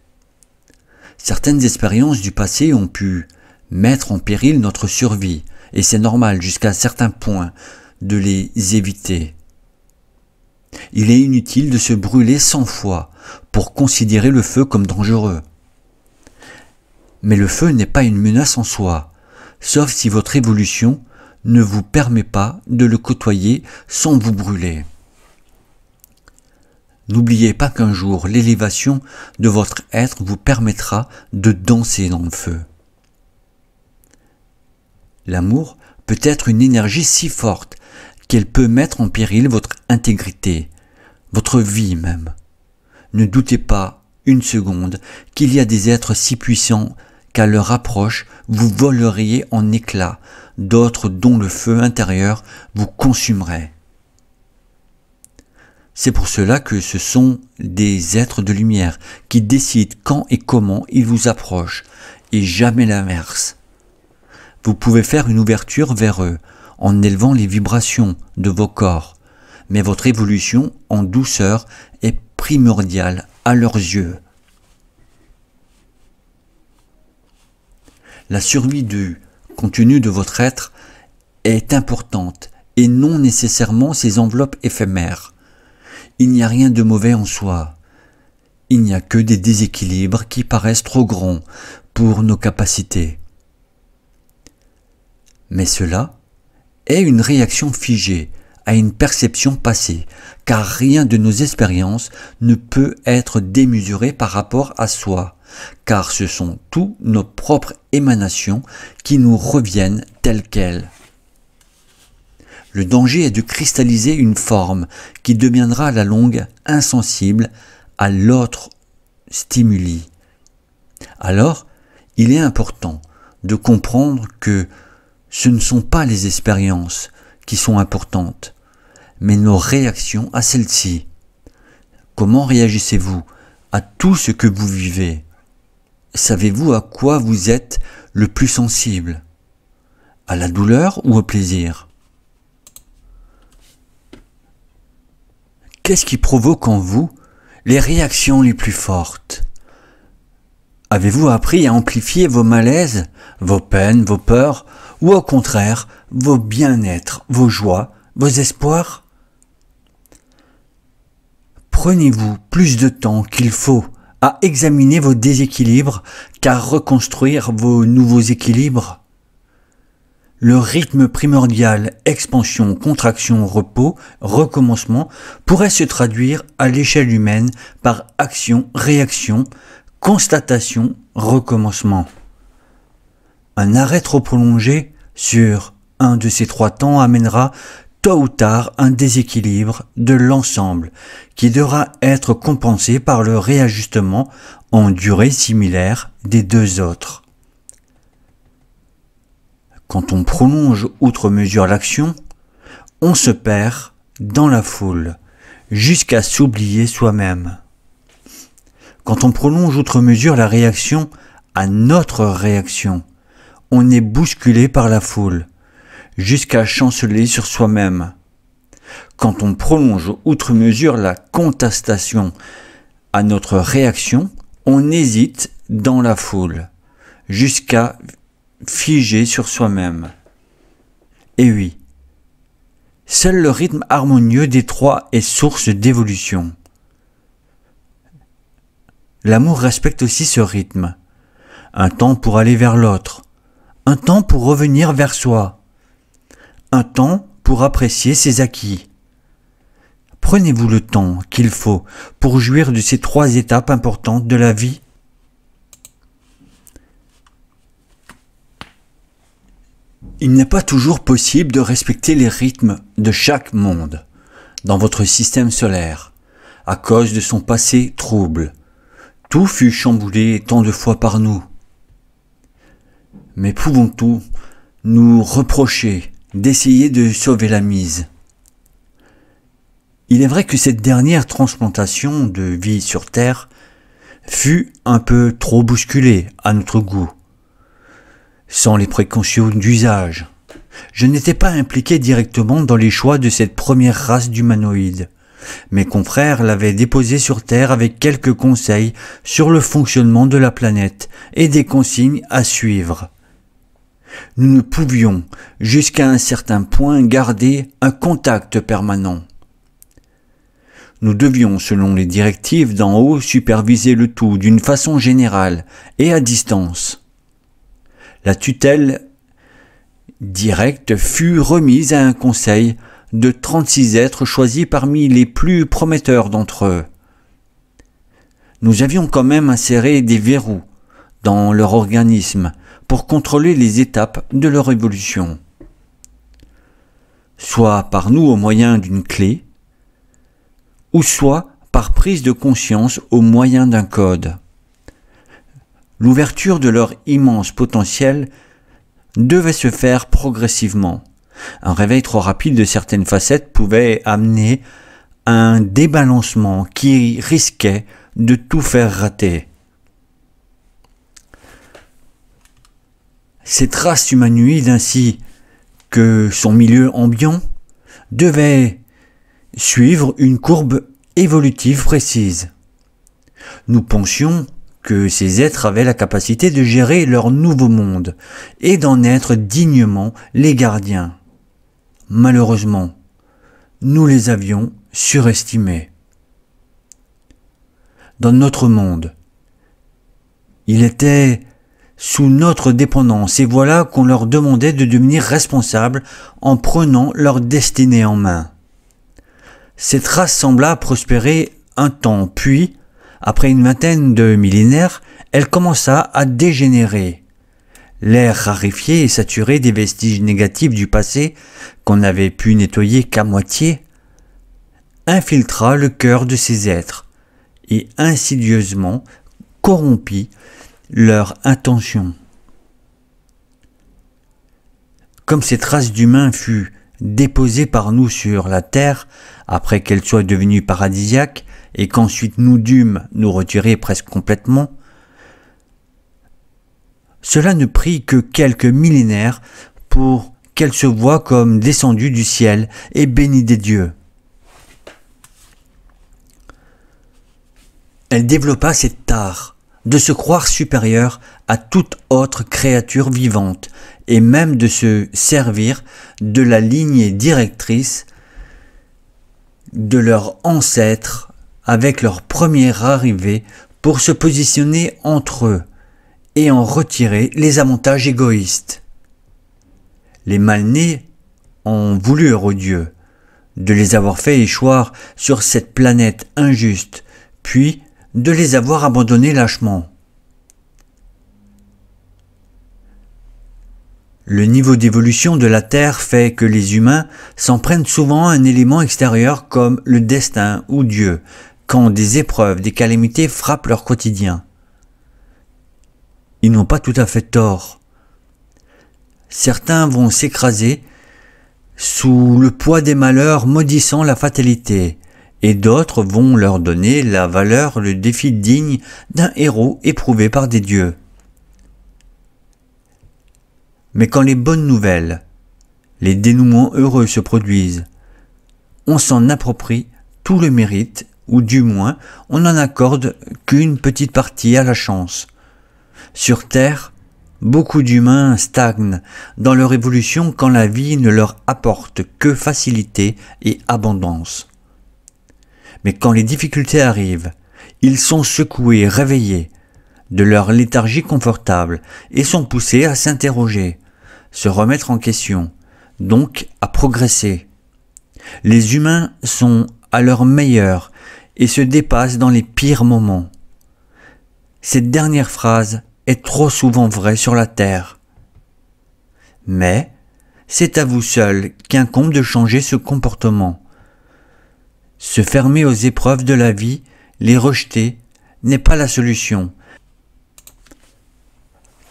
Certaines expériences du passé ont pu mettre en péril notre survie, et c'est normal jusqu'à un certain point de les éviter. Il est inutile de se brûler cent fois pour considérer le feu comme dangereux. Mais le feu n'est pas une menace en soi, sauf si votre évolution ne vous permet pas de le côtoyer sans vous brûler. N'oubliez pas qu'un jour l'élévation de votre être vous permettra de danser dans le feu. L'amour peut être une énergie si forte qu'elle peut mettre en péril votre intégrité, votre vie même. Ne doutez pas une seconde qu'il y a des êtres si puissants qu'à leur approche vous voleriez en éclats, d'autres dont le feu intérieur vous consumerait. C'est pour cela que ce sont des êtres de lumière qui décident quand et comment ils vous approchent, et jamais l'inverse. Vous pouvez faire une ouverture vers eux en élevant les vibrations de vos corps, mais votre évolution en douceur est primordiale à leurs yeux. La survie du contenu de votre être est importante et non nécessairement ses enveloppes éphémères. Il n'y a rien de mauvais en soi. Il n'y a que des déséquilibres qui paraissent trop grands pour nos capacités. Mais cela est une réaction figée à une perception passée, car rien de nos expériences ne peut être démesuré par rapport à soi, car ce sont tous nos propres émanations qui nous reviennent telles quelles. Le danger est de cristalliser une forme qui deviendra à la longue insensible à l'autre stimuli. Alors, il est important de comprendre que ce ne sont pas les expériences, qui sont importantes, mais nos réactions à celles-ci. Comment réagissez-vous à tout ce que vous vivez Savez-vous à quoi vous êtes le plus sensible À la douleur ou au plaisir Qu'est-ce qui provoque en vous les réactions les plus fortes Avez-vous appris à amplifier vos malaises, vos peines, vos peurs, ou au contraire, vos bien-être, vos joies, vos espoirs Prenez-vous plus de temps qu'il faut à examiner vos déséquilibres qu'à reconstruire vos nouveaux équilibres le rythme primordial expansion, contraction, repos, recommencement pourrait se traduire à l'échelle humaine par action, réaction, constatation, recommencement. Un arrêt trop prolongé sur un de ces trois temps amènera tôt ou tard un déséquilibre de l'ensemble qui devra être compensé par le réajustement en durée similaire des deux autres. Quand on prolonge outre mesure l'action, on se perd dans la foule jusqu'à s'oublier soi-même. Quand on prolonge outre mesure la réaction à notre réaction, on est bousculé par la foule, jusqu'à chanceler sur soi-même. Quand on prolonge outre mesure la contestation à notre réaction, on hésite dans la foule, jusqu'à figer sur soi-même. Et oui, seul le rythme harmonieux des trois est source d'évolution. L'amour respecte aussi ce rythme. Un temps pour aller vers l'autre. Un temps pour revenir vers soi. Un temps pour apprécier ses acquis. Prenez-vous le temps qu'il faut pour jouir de ces trois étapes importantes de la vie Il n'est pas toujours possible de respecter les rythmes de chaque monde dans votre système solaire à cause de son passé trouble tout fut chamboulé tant de fois par nous. Mais pouvons-nous nous reprocher d'essayer de sauver la mise Il est vrai que cette dernière transplantation de vie sur Terre fut un peu trop bousculée à notre goût, sans les précautions d'usage. Je n'étais pas impliqué directement dans les choix de cette première race d'humanoïdes. Mes confrères l'avaient déposé sur Terre avec quelques conseils sur le fonctionnement de la planète et des consignes à suivre. Nous ne pouvions, jusqu'à un certain point, garder un contact permanent. Nous devions, selon les directives d'en haut, superviser le tout d'une façon générale et à distance. La tutelle directe fut remise à un conseil de 36 êtres choisis parmi les plus prometteurs d'entre eux. Nous avions quand même inséré des verrous dans leur organisme pour contrôler les étapes de leur évolution. Soit par nous au moyen d'une clé, ou soit par prise de conscience au moyen d'un code. L'ouverture de leur immense potentiel devait se faire progressivement. Un réveil trop rapide de certaines facettes pouvait amener un débalancement qui risquait de tout faire rater. Ces traces humanoïde ainsi que son milieu ambiant devaient suivre une courbe évolutive précise. Nous pensions que ces êtres avaient la capacité de gérer leur nouveau monde et d'en être dignement les gardiens malheureusement, nous les avions surestimés. Dans notre monde, il était sous notre dépendance et voilà qu'on leur demandait de devenir responsables en prenant leur destinée en main. Cette race sembla prospérer un temps, puis, après une vingtaine de millénaires, elle commença à dégénérer l'air rarifié et saturé des vestiges négatifs du passé qu'on n'avait pu nettoyer qu'à moitié, infiltra le cœur de ces êtres et insidieusement corrompit leur intention. Comme ces traces d'humains fut déposées par nous sur la terre après qu'elle soit devenue paradisiaque et qu'ensuite nous dûmes nous retirer presque complètement, cela ne prit que quelques millénaires pour qu'elle se voie comme descendue du ciel et bénie des dieux. Elle développa cet art de se croire supérieure à toute autre créature vivante et même de se servir de la lignée directrice de leurs ancêtres avec leur première arrivée pour se positionner entre eux et en retirer les avantages égoïstes. Les malnés ont voulu odieux de les avoir fait échoir sur cette planète injuste, puis de les avoir abandonnés lâchement. Le niveau d'évolution de la Terre fait que les humains s'en prennent souvent à un élément extérieur comme le destin ou Dieu, quand des épreuves, des calamités frappent leur quotidien ils n'ont pas tout à fait tort. Certains vont s'écraser sous le poids des malheurs maudissant la fatalité, et d'autres vont leur donner la valeur, le défi digne d'un héros éprouvé par des dieux. Mais quand les bonnes nouvelles, les dénouements heureux se produisent, on s'en approprie tout le mérite, ou du moins on n'en accorde qu'une petite partie à la chance, sur Terre, beaucoup d'humains stagnent dans leur évolution quand la vie ne leur apporte que facilité et abondance. Mais quand les difficultés arrivent, ils sont secoués, réveillés de leur léthargie confortable et sont poussés à s'interroger, se remettre en question, donc à progresser. Les humains sont à leur meilleur et se dépassent dans les pires moments. Cette dernière phrase est trop souvent vrai sur la terre. Mais c'est à vous seul qu'incombe de changer ce comportement. Se fermer aux épreuves de la vie, les rejeter, n'est pas la solution.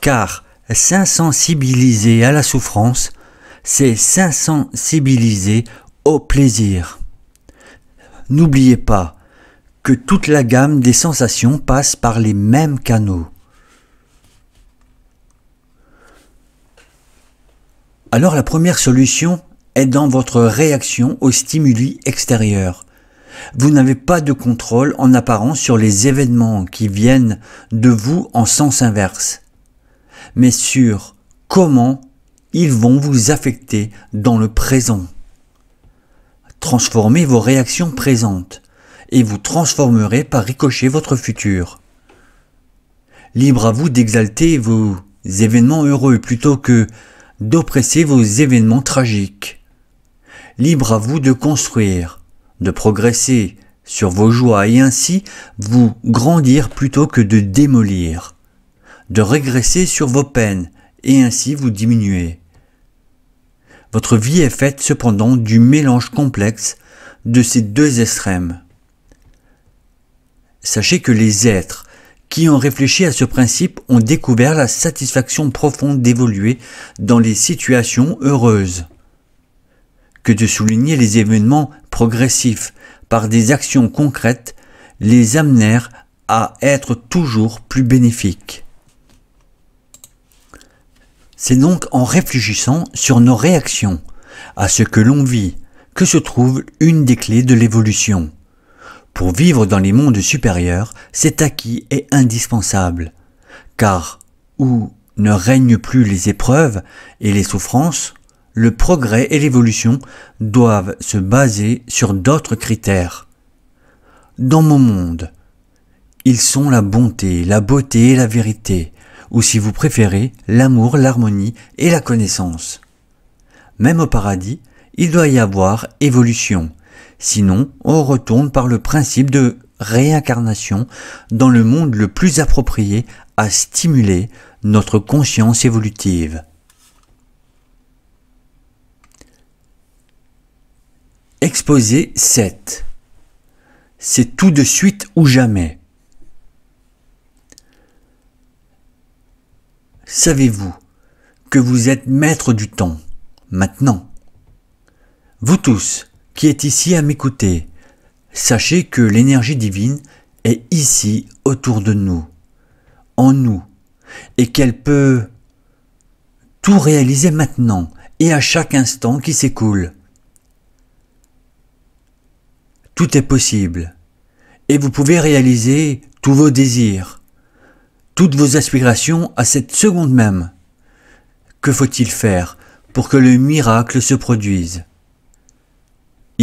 Car s'insensibiliser à la souffrance, c'est s'insensibiliser au plaisir. N'oubliez pas que toute la gamme des sensations passe par les mêmes canaux. Alors la première solution est dans votre réaction aux stimuli extérieurs. Vous n'avez pas de contrôle en apparence sur les événements qui viennent de vous en sens inverse, mais sur comment ils vont vous affecter dans le présent. Transformez vos réactions présentes et vous transformerez par ricochet votre futur. Libre à vous d'exalter vos événements heureux plutôt que d'oppresser vos événements tragiques. Libre à vous de construire, de progresser sur vos joies et ainsi vous grandir plutôt que de démolir, de régresser sur vos peines et ainsi vous diminuer. Votre vie est faite cependant du mélange complexe de ces deux extrêmes. Sachez que les êtres qui ont réfléchi à ce principe ont découvert la satisfaction profonde d'évoluer dans les situations heureuses, que de souligner les événements progressifs par des actions concrètes les amenèrent à être toujours plus bénéfiques. C'est donc en réfléchissant sur nos réactions à ce que l'on vit que se trouve une des clés de l'évolution. Pour vivre dans les mondes supérieurs, cet acquis est indispensable, car où ne règnent plus les épreuves et les souffrances, le progrès et l'évolution doivent se baser sur d'autres critères. Dans mon monde, ils sont la bonté, la beauté et la vérité, ou si vous préférez, l'amour, l'harmonie et la connaissance. Même au paradis, il doit y avoir évolution, Sinon, on retourne par le principe de réincarnation dans le monde le plus approprié à stimuler notre conscience évolutive. Exposé 7. C'est tout de suite ou jamais. Savez-vous que vous êtes maître du temps, maintenant Vous tous, qui est ici à m'écouter, sachez que l'énergie divine est ici autour de nous, en nous, et qu'elle peut tout réaliser maintenant et à chaque instant qui s'écoule. Tout est possible, et vous pouvez réaliser tous vos désirs, toutes vos aspirations à cette seconde même. Que faut-il faire pour que le miracle se produise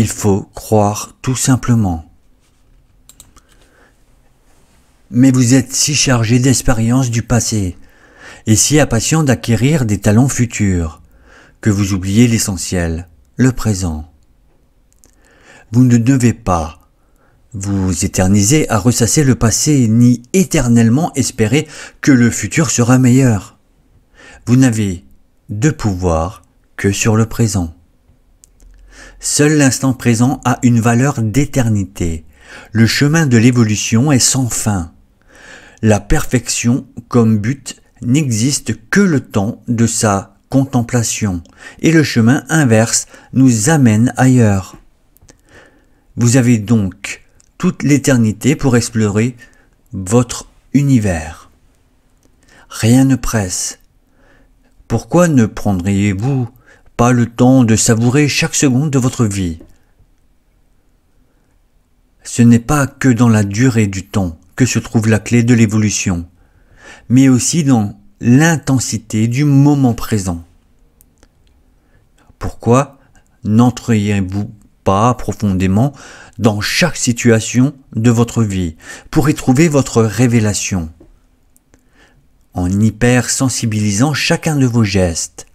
il faut croire tout simplement. Mais vous êtes si chargé d'expériences du passé, et si impatient d'acquérir des talents futurs, que vous oubliez l'essentiel, le présent. Vous ne devez pas vous éterniser à ressasser le passé, ni éternellement espérer que le futur sera meilleur. Vous n'avez de pouvoir que sur le présent. Seul l'instant présent a une valeur d'éternité. Le chemin de l'évolution est sans fin. La perfection comme but n'existe que le temps de sa contemplation, et le chemin inverse nous amène ailleurs. Vous avez donc toute l'éternité pour explorer votre univers. Rien ne presse. Pourquoi ne prendriez-vous pas le temps de savourer chaque seconde de votre vie. Ce n'est pas que dans la durée du temps que se trouve la clé de l'évolution, mais aussi dans l'intensité du moment présent. Pourquoi n'entriez-vous pas profondément dans chaque situation de votre vie pour y trouver votre révélation en hypersensibilisant chacun de vos gestes,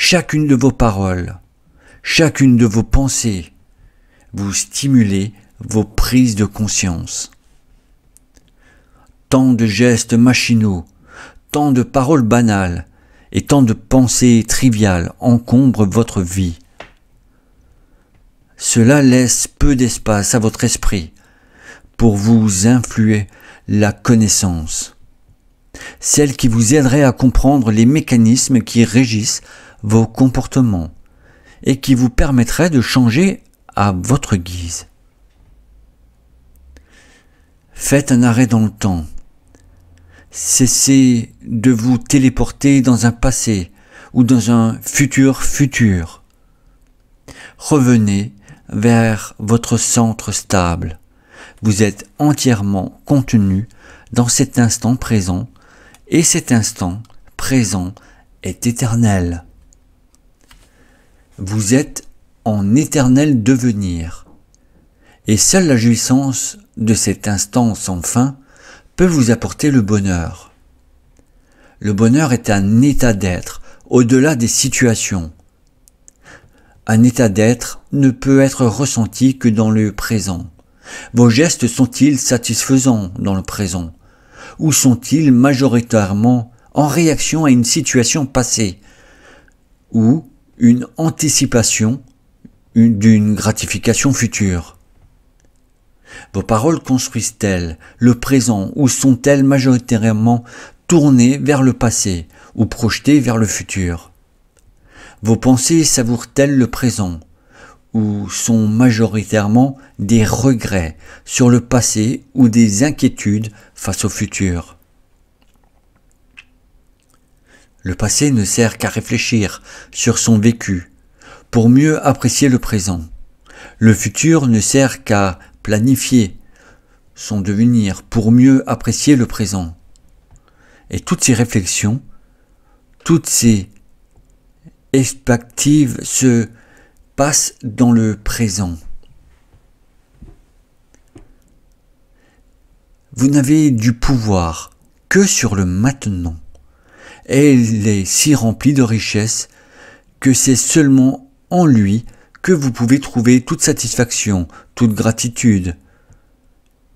chacune de vos paroles, chacune de vos pensées, vous stimulez vos prises de conscience. Tant de gestes machinaux, tant de paroles banales et tant de pensées triviales encombrent votre vie. Cela laisse peu d'espace à votre esprit pour vous influer la connaissance, celle qui vous aiderait à comprendre les mécanismes qui régissent vos comportements et qui vous permettrait de changer à votre guise. Faites un arrêt dans le temps. Cessez de vous téléporter dans un passé ou dans un futur futur. Revenez vers votre centre stable. Vous êtes entièrement contenu dans cet instant présent et cet instant présent est éternel vous êtes en éternel devenir. Et seule la jouissance de cet instant sans fin peut vous apporter le bonheur. Le bonheur est un état d'être au-delà des situations. Un état d'être ne peut être ressenti que dans le présent. Vos gestes sont-ils satisfaisants dans le présent Ou sont-ils majoritairement en réaction à une situation passée Ou une anticipation d'une gratification future Vos paroles construisent-elles le présent ou sont-elles majoritairement tournées vers le passé ou projetées vers le futur Vos pensées savourent-elles le présent ou sont majoritairement des regrets sur le passé ou des inquiétudes face au futur le passé ne sert qu'à réfléchir sur son vécu, pour mieux apprécier le présent. Le futur ne sert qu'à planifier son devenir, pour mieux apprécier le présent. Et toutes ces réflexions, toutes ces expectatives se passent dans le présent. Vous n'avez du pouvoir que sur le maintenant et il est si rempli de richesses que c'est seulement en lui que vous pouvez trouver toute satisfaction, toute gratitude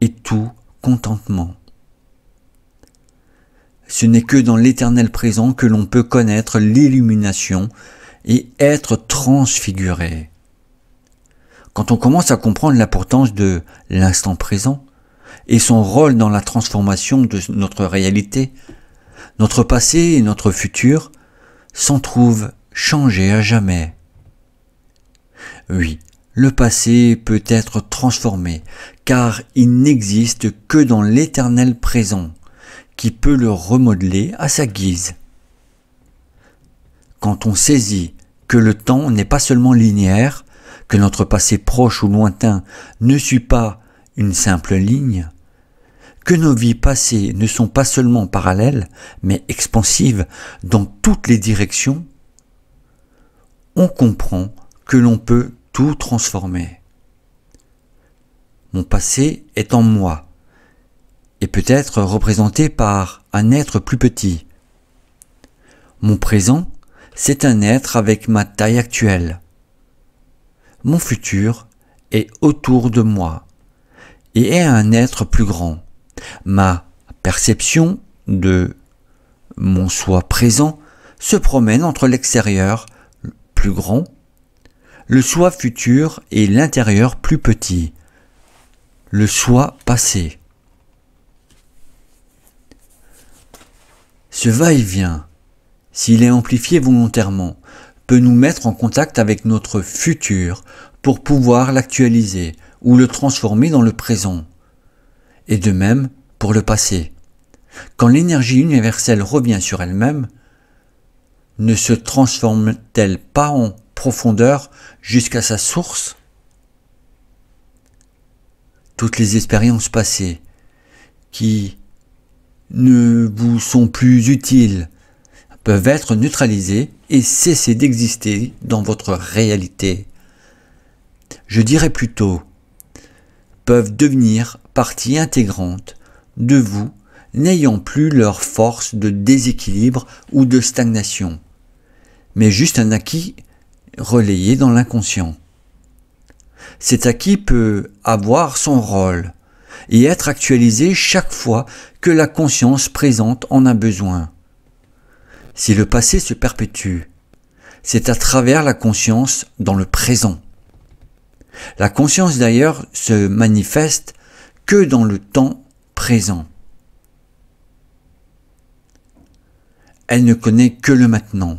et tout contentement. Ce n'est que dans l'éternel présent que l'on peut connaître l'illumination et être transfiguré. Quand on commence à comprendre l'importance de l'instant présent et son rôle dans la transformation de notre réalité, notre passé et notre futur s'en trouvent changés à jamais. Oui, le passé peut être transformé, car il n'existe que dans l'éternel présent, qui peut le remodeler à sa guise. Quand on saisit que le temps n'est pas seulement linéaire, que notre passé proche ou lointain ne suit pas une simple ligne, que nos vies passées ne sont pas seulement parallèles, mais expansives dans toutes les directions, on comprend que l'on peut tout transformer. Mon passé est en moi, et peut être représenté par un être plus petit. Mon présent, c'est un être avec ma taille actuelle. Mon futur est autour de moi, et est un être plus grand. Ma perception de mon soi présent se promène entre l'extérieur plus grand, le soi futur et l'intérieur plus petit, le soi passé. Ce va-et-vient, s'il est amplifié volontairement, peut nous mettre en contact avec notre futur pour pouvoir l'actualiser ou le transformer dans le présent et de même pour le passé. Quand l'énergie universelle revient sur elle-même, ne se transforme-t-elle pas en profondeur jusqu'à sa source Toutes les expériences passées qui ne vous sont plus utiles peuvent être neutralisées et cesser d'exister dans votre réalité. Je dirais plutôt, peuvent devenir partie intégrante de vous n'ayant plus leur force de déséquilibre ou de stagnation, mais juste un acquis relayé dans l'inconscient. Cet acquis peut avoir son rôle et être actualisé chaque fois que la conscience présente en a besoin. Si le passé se perpétue, c'est à travers la conscience dans le présent. La conscience d'ailleurs se manifeste dans le temps présent. Elle ne connaît que le maintenant.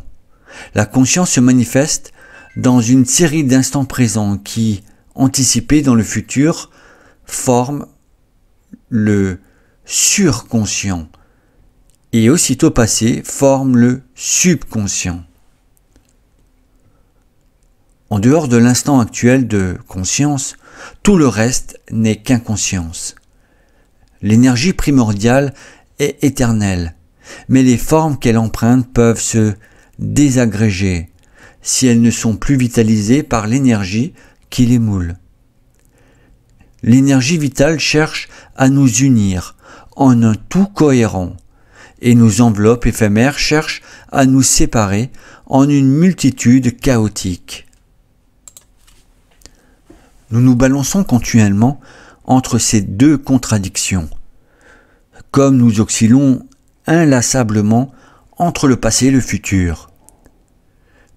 La conscience se manifeste dans une série d'instants présents qui, anticipés dans le futur, forment le surconscient et aussitôt passé forment le subconscient. En dehors de l'instant actuel de conscience, tout le reste n'est qu'inconscience. L'énergie primordiale est éternelle, mais les formes qu'elle emprunte peuvent se désagréger si elles ne sont plus vitalisées par l'énergie qui les moule. L'énergie vitale cherche à nous unir en un tout cohérent, et nos enveloppes éphémères cherchent à nous séparer en une multitude chaotique. Nous nous balançons continuellement entre ces deux contradictions, comme nous oscillons inlassablement entre le passé et le futur.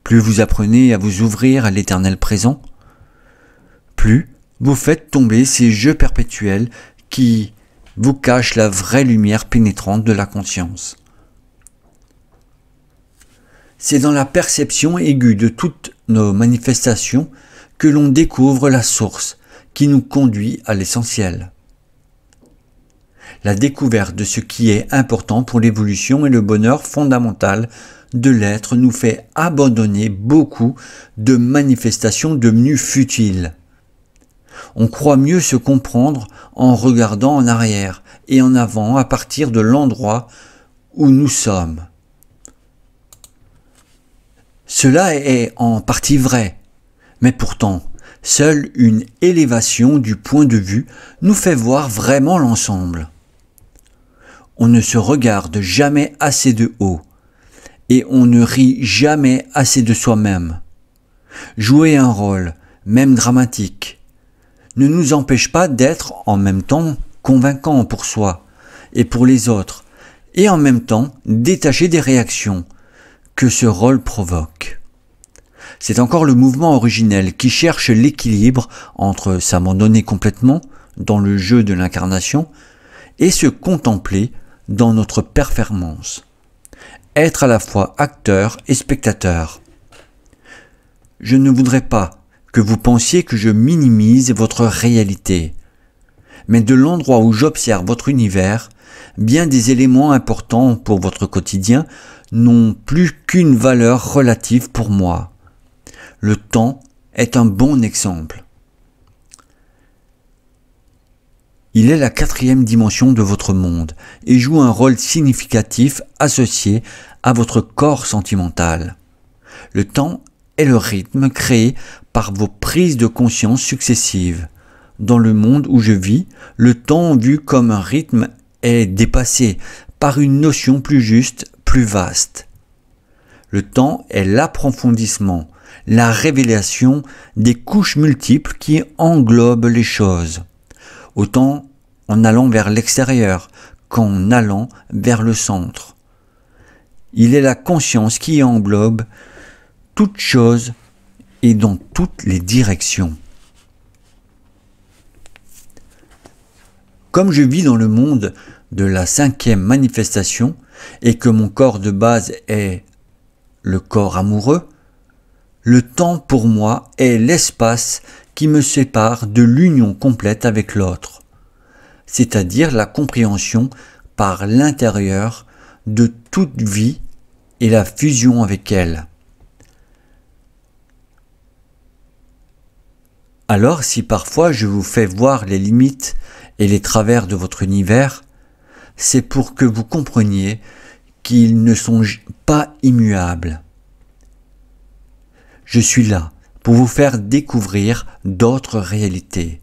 Plus vous apprenez à vous ouvrir à l'éternel présent, plus vous faites tomber ces jeux perpétuels qui vous cachent la vraie lumière pénétrante de la conscience. C'est dans la perception aiguë de toutes nos manifestations que l'on découvre la source qui nous conduit à l'essentiel. La découverte de ce qui est important pour l'évolution et le bonheur fondamental de l'être nous fait abandonner beaucoup de manifestations devenues futiles. On croit mieux se comprendre en regardant en arrière et en avant à partir de l'endroit où nous sommes. Cela est en partie vrai, mais pourtant, seule une élévation du point de vue nous fait voir vraiment l'ensemble. On ne se regarde jamais assez de haut, et on ne rit jamais assez de soi-même. Jouer un rôle, même dramatique, ne nous empêche pas d'être en même temps convaincant pour soi et pour les autres, et en même temps détaché des réactions que ce rôle provoque. C'est encore le mouvement originel qui cherche l'équilibre entre s'abandonner complètement dans le jeu de l'incarnation et se contempler dans notre performance. Être à la fois acteur et spectateur. Je ne voudrais pas que vous pensiez que je minimise votre réalité, mais de l'endroit où j'observe votre univers, bien des éléments importants pour votre quotidien n'ont plus qu'une valeur relative pour moi. Le temps est un bon exemple. Il est la quatrième dimension de votre monde et joue un rôle significatif associé à votre corps sentimental. Le temps est le rythme créé par vos prises de conscience successives. Dans le monde où je vis, le temps vu comme un rythme est dépassé par une notion plus juste, plus vaste. Le temps est l'approfondissement, la révélation des couches multiples qui englobent les choses, autant en allant vers l'extérieur qu'en allant vers le centre. Il est la conscience qui englobe toutes choses et dans toutes les directions. Comme je vis dans le monde de la cinquième manifestation et que mon corps de base est le corps amoureux, le temps pour moi est l'espace qui me sépare de l'union complète avec l'autre, c'est-à-dire la compréhension par l'intérieur de toute vie et la fusion avec elle. Alors si parfois je vous fais voir les limites et les travers de votre univers, c'est pour que vous compreniez qu'ils ne sont pas immuables je suis là pour vous faire découvrir d'autres réalités.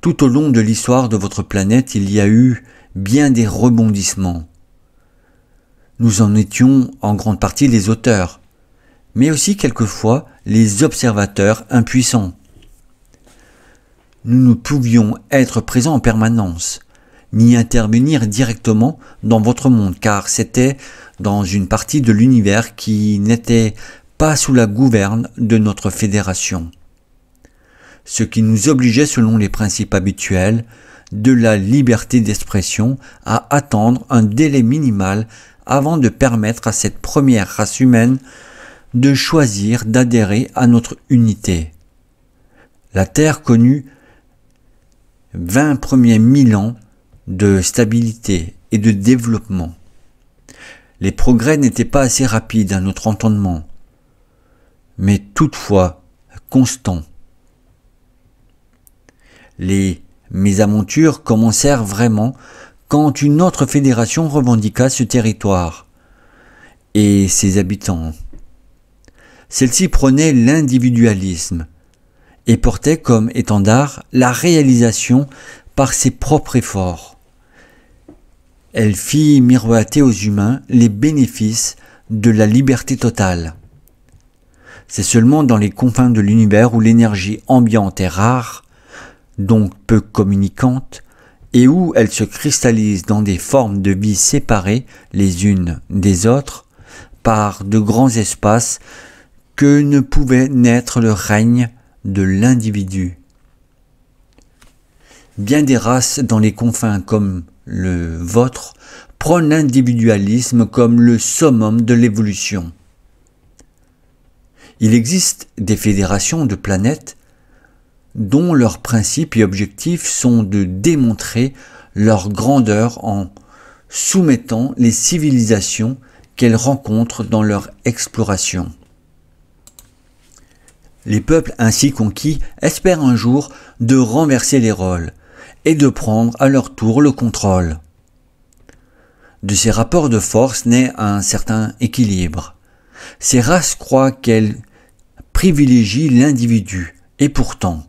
Tout au long de l'histoire de votre planète, il y a eu bien des rebondissements. Nous en étions en grande partie les auteurs, mais aussi quelquefois les observateurs impuissants. Nous ne pouvions être présents en permanence, ni intervenir directement dans votre monde, car c'était dans une partie de l'univers qui n'était pas sous la gouverne de notre fédération. Ce qui nous obligeait selon les principes habituels de la liberté d'expression à attendre un délai minimal avant de permettre à cette première race humaine de choisir d'adhérer à notre unité. La Terre connut 20 premiers mille ans de stabilité et de développement. Les progrès n'étaient pas assez rapides à notre entendement, mais toutefois constant. Les mésaventures commencèrent vraiment quand une autre fédération revendiqua ce territoire et ses habitants. Celle-ci prenait l'individualisme et portait comme étendard la réalisation par ses propres efforts. Elle fit miroiter aux humains les bénéfices de la liberté totale. C'est seulement dans les confins de l'univers où l'énergie ambiante est rare, donc peu communicante, et où elle se cristallise dans des formes de vie séparées les unes des autres, par de grands espaces, que ne pouvait naître le règne de l'individu. Bien des races dans les confins comme le vôtre prônent l'individualisme comme le summum de l'évolution. Il existe des fédérations de planètes dont leurs principes et objectifs sont de démontrer leur grandeur en soumettant les civilisations qu'elles rencontrent dans leur exploration. Les peuples ainsi conquis espèrent un jour de renverser les rôles et de prendre à leur tour le contrôle. De ces rapports de force naît un certain équilibre. Ces races croient qu'elles privilégient l'individu, et pourtant,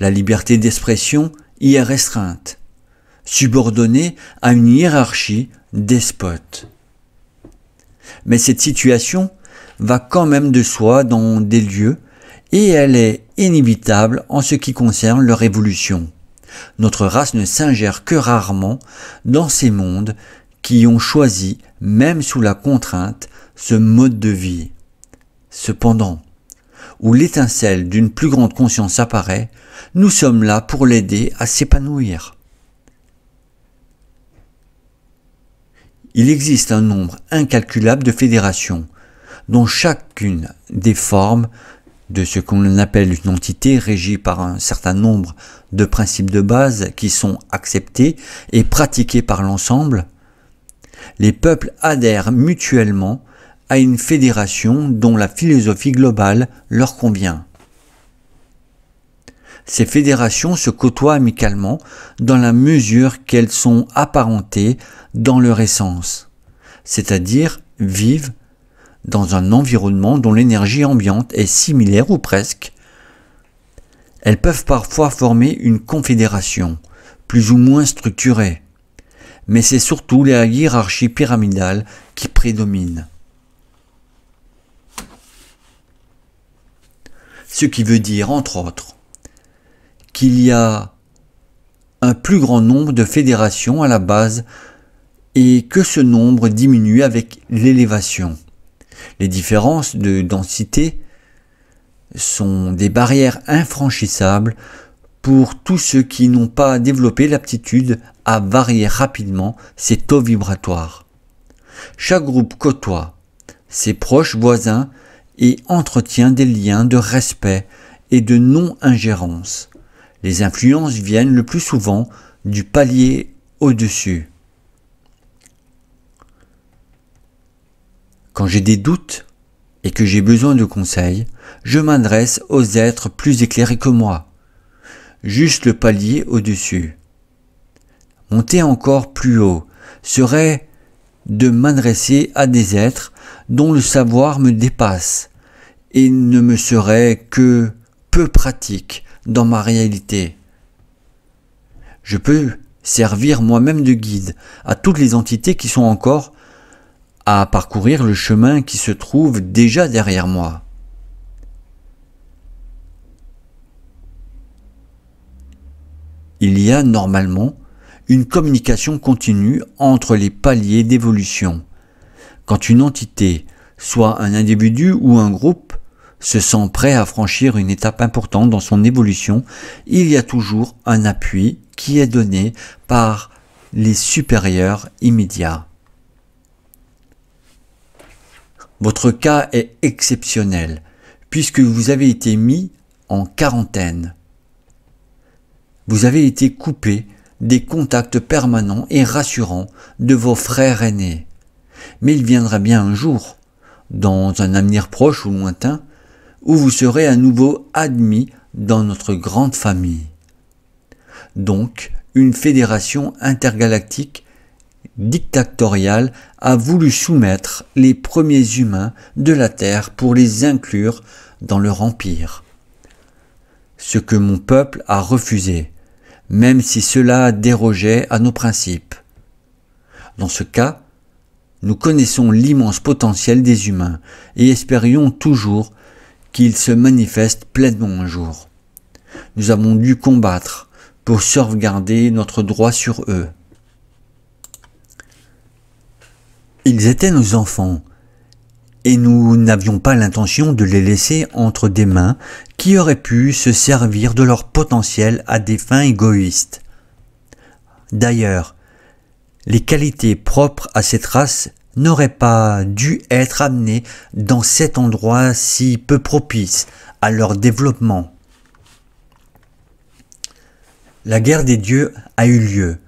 la liberté d'expression y est restreinte, subordonnée à une hiérarchie despote. Mais cette situation va quand même de soi dans des lieux et elle est inévitable en ce qui concerne leur évolution. Notre race ne s'ingère que rarement dans ces mondes qui ont choisi, même sous la contrainte, ce mode de vie. Cependant, où l'étincelle d'une plus grande conscience apparaît, nous sommes là pour l'aider à s'épanouir. Il existe un nombre incalculable de fédérations, dont chacune des formes de ce qu'on appelle une entité régie par un certain nombre de principes de base qui sont acceptés et pratiqués par l'ensemble, les peuples adhèrent mutuellement une fédération dont la philosophie globale leur convient. Ces fédérations se côtoient amicalement dans la mesure qu'elles sont apparentées dans leur essence, c'est-à-dire vivent dans un environnement dont l'énergie ambiante est similaire ou presque. Elles peuvent parfois former une confédération, plus ou moins structurée, mais c'est surtout la hiérarchie pyramidale qui prédomine. Ce qui veut dire, entre autres, qu'il y a un plus grand nombre de fédérations à la base et que ce nombre diminue avec l'élévation. Les différences de densité sont des barrières infranchissables pour tous ceux qui n'ont pas développé l'aptitude à varier rapidement ces taux vibratoires. Chaque groupe côtoie ses proches voisins et entretient des liens de respect et de non-ingérence. Les influences viennent le plus souvent du palier au-dessus. Quand j'ai des doutes et que j'ai besoin de conseils, je m'adresse aux êtres plus éclairés que moi, juste le palier au-dessus. Monter encore plus haut serait de m'adresser à des êtres dont le savoir me dépasse et ne me serait que peu pratique dans ma réalité. Je peux servir moi-même de guide à toutes les entités qui sont encore à parcourir le chemin qui se trouve déjà derrière moi. Il y a normalement une communication continue entre les paliers d'évolution quand une entité, soit un individu ou un groupe, se sent prêt à franchir une étape importante dans son évolution, il y a toujours un appui qui est donné par les supérieurs immédiats. Votre cas est exceptionnel, puisque vous avez été mis en quarantaine. Vous avez été coupé des contacts permanents et rassurants de vos frères aînés mais il viendra bien un jour, dans un avenir proche ou lointain, où vous serez à nouveau admis dans notre grande famille. Donc, une fédération intergalactique dictatoriale a voulu soumettre les premiers humains de la Terre pour les inclure dans leur empire. Ce que mon peuple a refusé, même si cela dérogeait à nos principes. Dans ce cas, nous connaissons l'immense potentiel des humains et espérions toujours qu'ils se manifeste pleinement un jour. Nous avons dû combattre pour sauvegarder notre droit sur eux. Ils étaient nos enfants, et nous n'avions pas l'intention de les laisser entre des mains qui auraient pu se servir de leur potentiel à des fins égoïstes. D'ailleurs, les qualités propres à cette race n'auraient pas dû être amenées dans cet endroit si peu propice à leur développement. La guerre des dieux a eu lieu.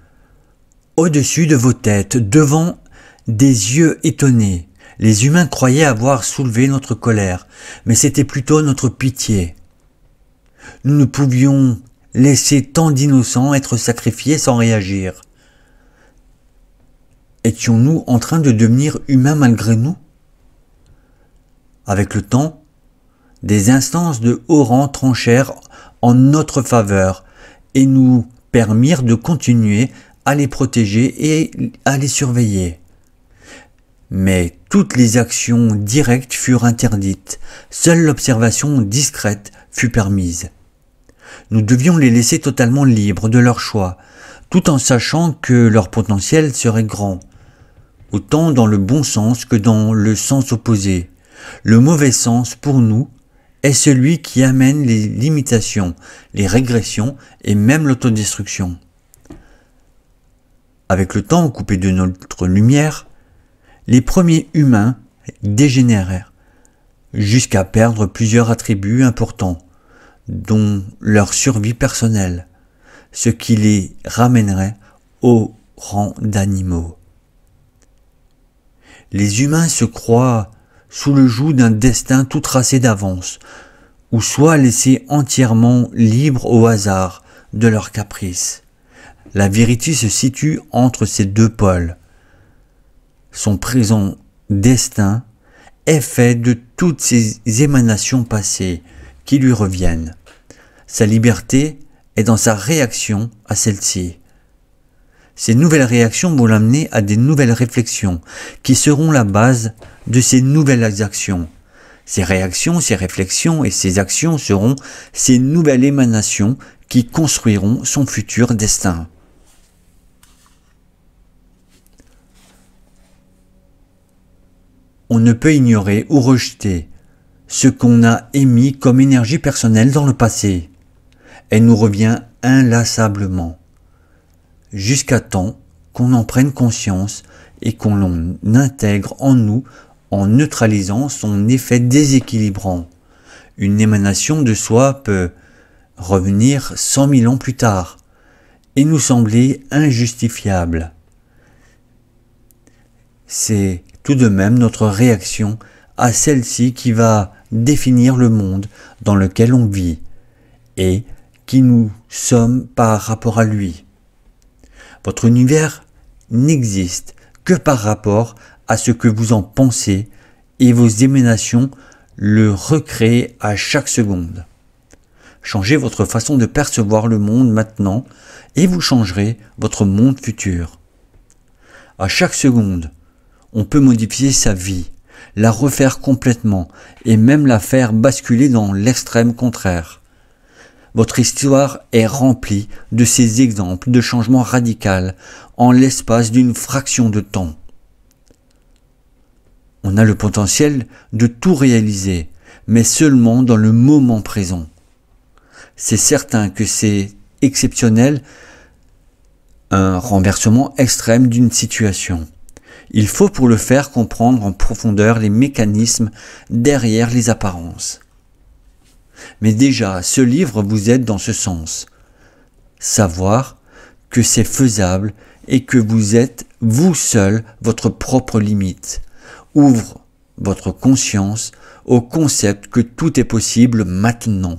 Au-dessus de vos têtes, devant des yeux étonnés, les humains croyaient avoir soulevé notre colère, mais c'était plutôt notre pitié. Nous ne pouvions laisser tant d'innocents être sacrifiés sans réagir. Étions-nous en train de devenir humains malgré nous Avec le temps, des instances de haut rang tranchèrent en notre faveur et nous permirent de continuer à les protéger et à les surveiller. Mais toutes les actions directes furent interdites, seule l'observation discrète fut permise. Nous devions les laisser totalement libres de leur choix, tout en sachant que leur potentiel serait grand, autant dans le bon sens que dans le sens opposé. Le mauvais sens, pour nous, est celui qui amène les limitations, les régressions et même l'autodestruction. Avec le temps coupé de notre lumière, les premiers humains dégénérèrent, jusqu'à perdre plusieurs attributs importants, dont leur survie personnelle, ce qui les ramènerait au rang d'animaux. Les humains se croient sous le joug d'un destin tout tracé d'avance, ou soit laissés entièrement libres au hasard de leurs caprices. La vérité se situe entre ces deux pôles. Son présent destin est fait de toutes ces émanations passées qui lui reviennent. Sa liberté est dans sa réaction à celle-ci. Ces nouvelles réactions vont l'amener à des nouvelles réflexions qui seront la base de ces nouvelles actions. Ces réactions, ces réflexions et ces actions seront ces nouvelles émanations qui construiront son futur destin. On ne peut ignorer ou rejeter ce qu'on a émis comme énergie personnelle dans le passé. Elle nous revient inlassablement jusqu'à temps qu'on en prenne conscience et qu'on l'intègre en nous en neutralisant son effet déséquilibrant. Une émanation de soi peut revenir cent mille ans plus tard et nous sembler injustifiable. C'est tout de même notre réaction à celle-ci qui va définir le monde dans lequel on vit et qui nous sommes par rapport à lui. Votre univers n'existe que par rapport à ce que vous en pensez et vos émanations le recréent à chaque seconde. Changez votre façon de percevoir le monde maintenant et vous changerez votre monde futur. À chaque seconde, on peut modifier sa vie, la refaire complètement et même la faire basculer dans l'extrême contraire. Votre histoire est remplie de ces exemples de changements radicaux en l'espace d'une fraction de temps. On a le potentiel de tout réaliser, mais seulement dans le moment présent. C'est certain que c'est exceptionnel, un renversement extrême d'une situation. Il faut pour le faire comprendre en profondeur les mécanismes derrière les apparences. Mais déjà, ce livre vous aide dans ce sens. Savoir que c'est faisable et que vous êtes vous seul votre propre limite. Ouvre votre conscience au concept que tout est possible maintenant.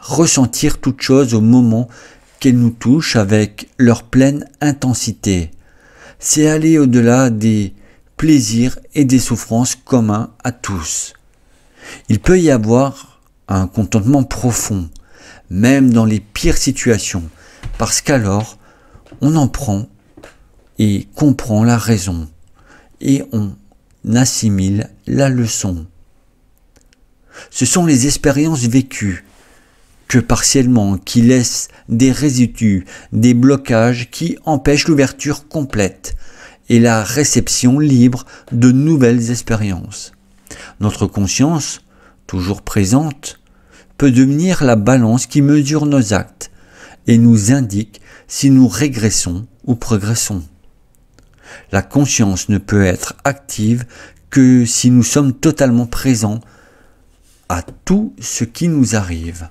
Ressentir toutes choses au moment qu'elles nous touchent avec leur pleine intensité. C'est aller au-delà des plaisirs et des souffrances communs à tous. Il peut y avoir un contentement profond, même dans les pires situations, parce qu'alors on en prend et comprend la raison, et on assimile la leçon. Ce sont les expériences vécues que partiellement, qui laissent des résidus, des blocages qui empêchent l'ouverture complète et la réception libre de nouvelles expériences. Notre conscience, toujours présente, peut devenir la balance qui mesure nos actes et nous indique si nous régressons ou progressons. La conscience ne peut être active que si nous sommes totalement présents à tout ce qui nous arrive.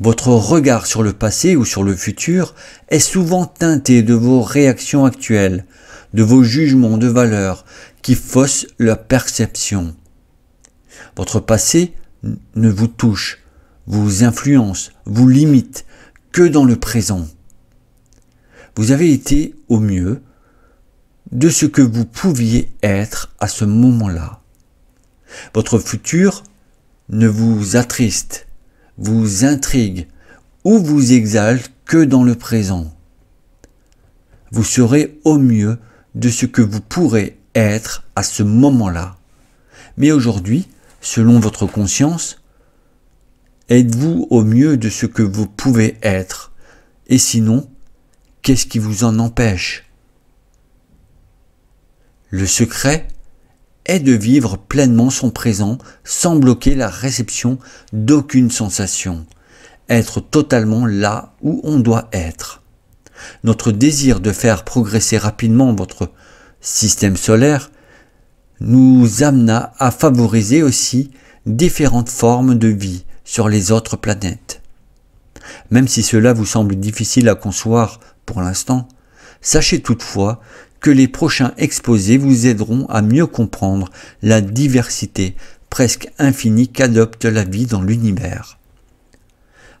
Votre regard sur le passé ou sur le futur est souvent teinté de vos réactions actuelles de vos jugements de valeur qui faussent leur perception. Votre passé ne vous touche, vous influence, vous limite que dans le présent. Vous avez été au mieux de ce que vous pouviez être à ce moment-là. Votre futur ne vous attriste, vous intrigue ou vous exalte que dans le présent. Vous serez au mieux de ce que vous pourrez être à ce moment-là. Mais aujourd'hui, selon votre conscience, êtes-vous au mieux de ce que vous pouvez être Et sinon, qu'est-ce qui vous en empêche Le secret est de vivre pleinement son présent sans bloquer la réception d'aucune sensation, être totalement là où on doit être notre désir de faire progresser rapidement votre système solaire nous amena à favoriser aussi différentes formes de vie sur les autres planètes. Même si cela vous semble difficile à concevoir pour l'instant, sachez toutefois que les prochains exposés vous aideront à mieux comprendre la diversité presque infinie qu'adopte la vie dans l'univers.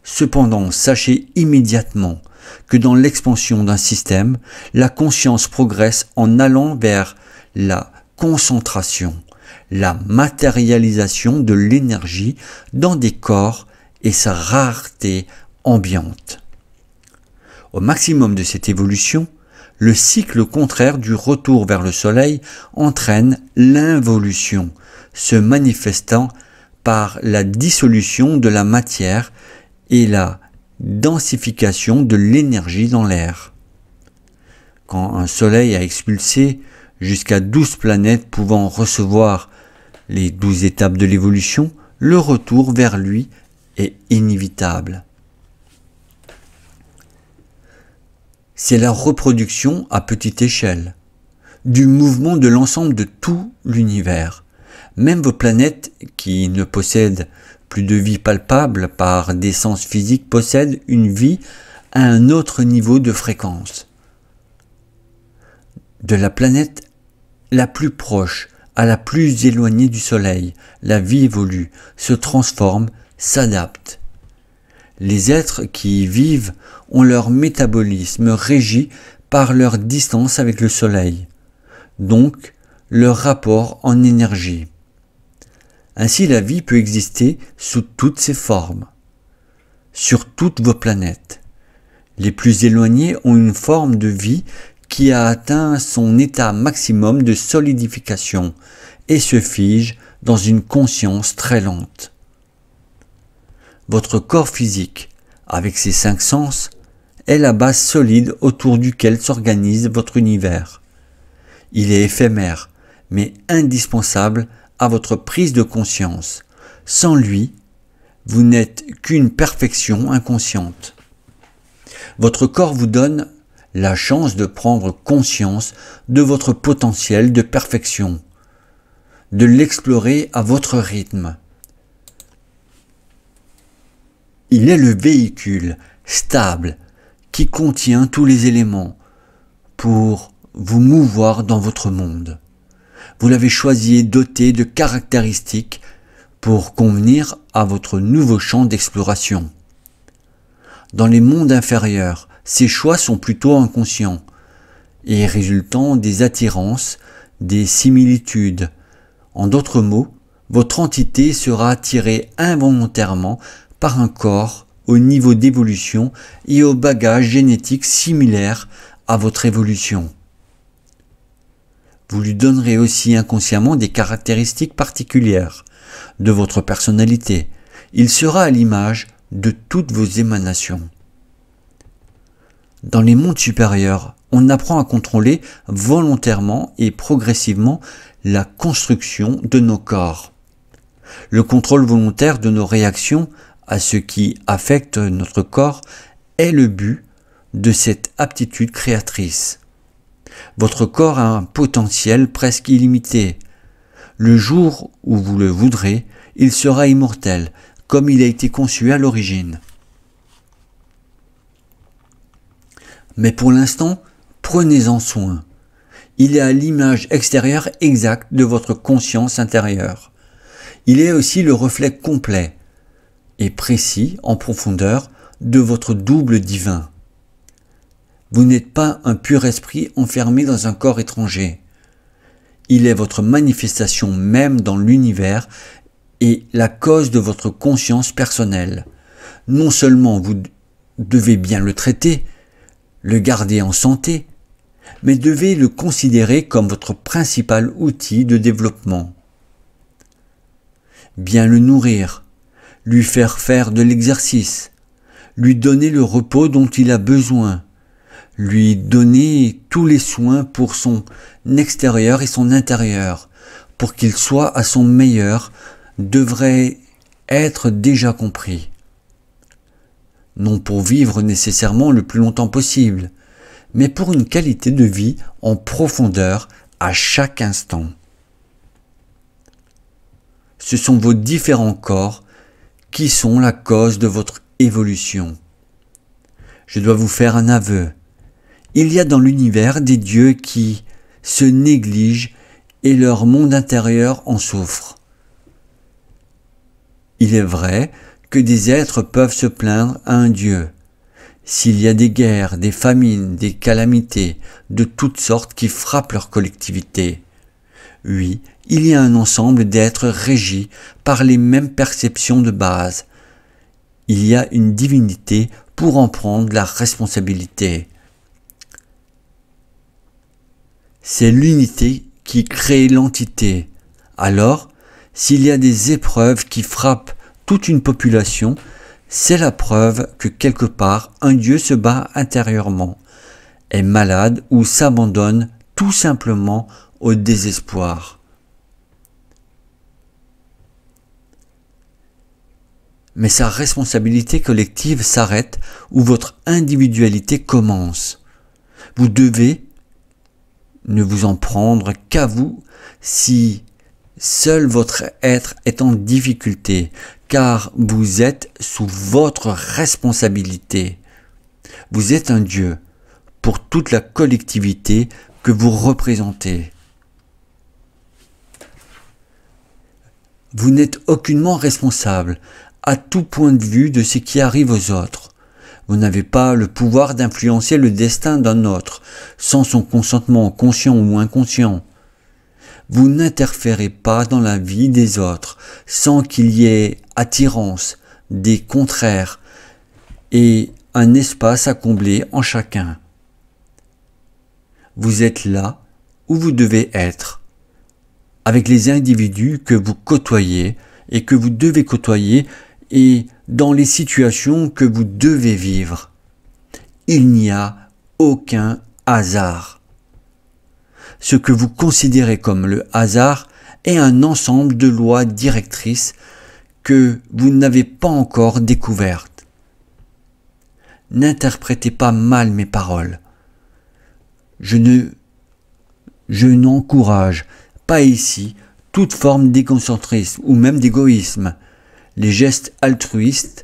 Cependant, sachez immédiatement que dans l'expansion d'un système, la conscience progresse en allant vers la concentration, la matérialisation de l'énergie dans des corps et sa rareté ambiante. Au maximum de cette évolution, le cycle contraire du retour vers le Soleil entraîne l'involution, se manifestant par la dissolution de la matière et la densification de l'énergie dans l'air. Quand un soleil a expulsé jusqu'à 12 planètes pouvant recevoir les 12 étapes de l'évolution, le retour vers lui est inévitable. C'est la reproduction à petite échelle du mouvement de l'ensemble de tout l'univers. Même vos planètes qui ne possèdent plus de vie palpable par des sens physiques, possède une vie à un autre niveau de fréquence. De la planète la plus proche à la plus éloignée du Soleil, la vie évolue, se transforme, s'adapte. Les êtres qui y vivent ont leur métabolisme régi par leur distance avec le Soleil, donc leur rapport en énergie. Ainsi la vie peut exister sous toutes ses formes, sur toutes vos planètes. Les plus éloignés ont une forme de vie qui a atteint son état maximum de solidification et se fige dans une conscience très lente. Votre corps physique, avec ses cinq sens, est la base solide autour duquel s'organise votre univers. Il est éphémère, mais indispensable à votre prise de conscience. Sans lui, vous n'êtes qu'une perfection inconsciente. Votre corps vous donne la chance de prendre conscience de votre potentiel de perfection, de l'explorer à votre rythme. Il est le véhicule stable qui contient tous les éléments pour vous mouvoir dans votre monde vous l'avez choisi doté de caractéristiques pour convenir à votre nouveau champ d'exploration. Dans les mondes inférieurs, ces choix sont plutôt inconscients et résultant des attirances, des similitudes. En d'autres mots, votre entité sera attirée involontairement par un corps au niveau d'évolution et au bagage génétique similaire à votre évolution. Vous lui donnerez aussi inconsciemment des caractéristiques particulières de votre personnalité. Il sera à l'image de toutes vos émanations. Dans les mondes supérieurs, on apprend à contrôler volontairement et progressivement la construction de nos corps. Le contrôle volontaire de nos réactions à ce qui affecte notre corps est le but de cette aptitude créatrice. Votre corps a un potentiel presque illimité. Le jour où vous le voudrez, il sera immortel, comme il a été conçu à l'origine. Mais pour l'instant, prenez-en soin. Il est à l'image extérieure exacte de votre conscience intérieure. Il est aussi le reflet complet et précis en profondeur de votre double divin. Vous n'êtes pas un pur esprit enfermé dans un corps étranger. Il est votre manifestation même dans l'univers et la cause de votre conscience personnelle. Non seulement vous devez bien le traiter, le garder en santé, mais devez le considérer comme votre principal outil de développement. Bien le nourrir, lui faire faire de l'exercice, lui donner le repos dont il a besoin, lui donner tous les soins pour son extérieur et son intérieur, pour qu'il soit à son meilleur, devrait être déjà compris. Non pour vivre nécessairement le plus longtemps possible, mais pour une qualité de vie en profondeur à chaque instant. Ce sont vos différents corps qui sont la cause de votre évolution. Je dois vous faire un aveu. Il y a dans l'univers des dieux qui se négligent et leur monde intérieur en souffre. Il est vrai que des êtres peuvent se plaindre à un dieu. S'il y a des guerres, des famines, des calamités, de toutes sortes qui frappent leur collectivité. Oui, il y a un ensemble d'êtres régis par les mêmes perceptions de base. Il y a une divinité pour en prendre la responsabilité. C'est l'unité qui crée l'entité. Alors, s'il y a des épreuves qui frappent toute une population, c'est la preuve que quelque part un Dieu se bat intérieurement, est malade ou s'abandonne tout simplement au désespoir. Mais sa responsabilité collective s'arrête où votre individualité commence. Vous devez ne vous en prendre qu'à vous si seul votre être est en difficulté, car vous êtes sous votre responsabilité. Vous êtes un Dieu pour toute la collectivité que vous représentez. Vous n'êtes aucunement responsable à tout point de vue de ce qui arrive aux autres vous n'avez pas le pouvoir d'influencer le destin d'un autre, sans son consentement conscient ou inconscient. Vous n'interférez pas dans la vie des autres, sans qu'il y ait attirance, des contraires, et un espace à combler en chacun. Vous êtes là où vous devez être, avec les individus que vous côtoyez et que vous devez côtoyer et dans les situations que vous devez vivre. Il n'y a aucun hasard. Ce que vous considérez comme le hasard est un ensemble de lois directrices que vous n'avez pas encore découvertes. N'interprétez pas mal mes paroles. Je ne je n'encourage pas ici toute forme d'égocentrisme ou même d'égoïsme les gestes altruistes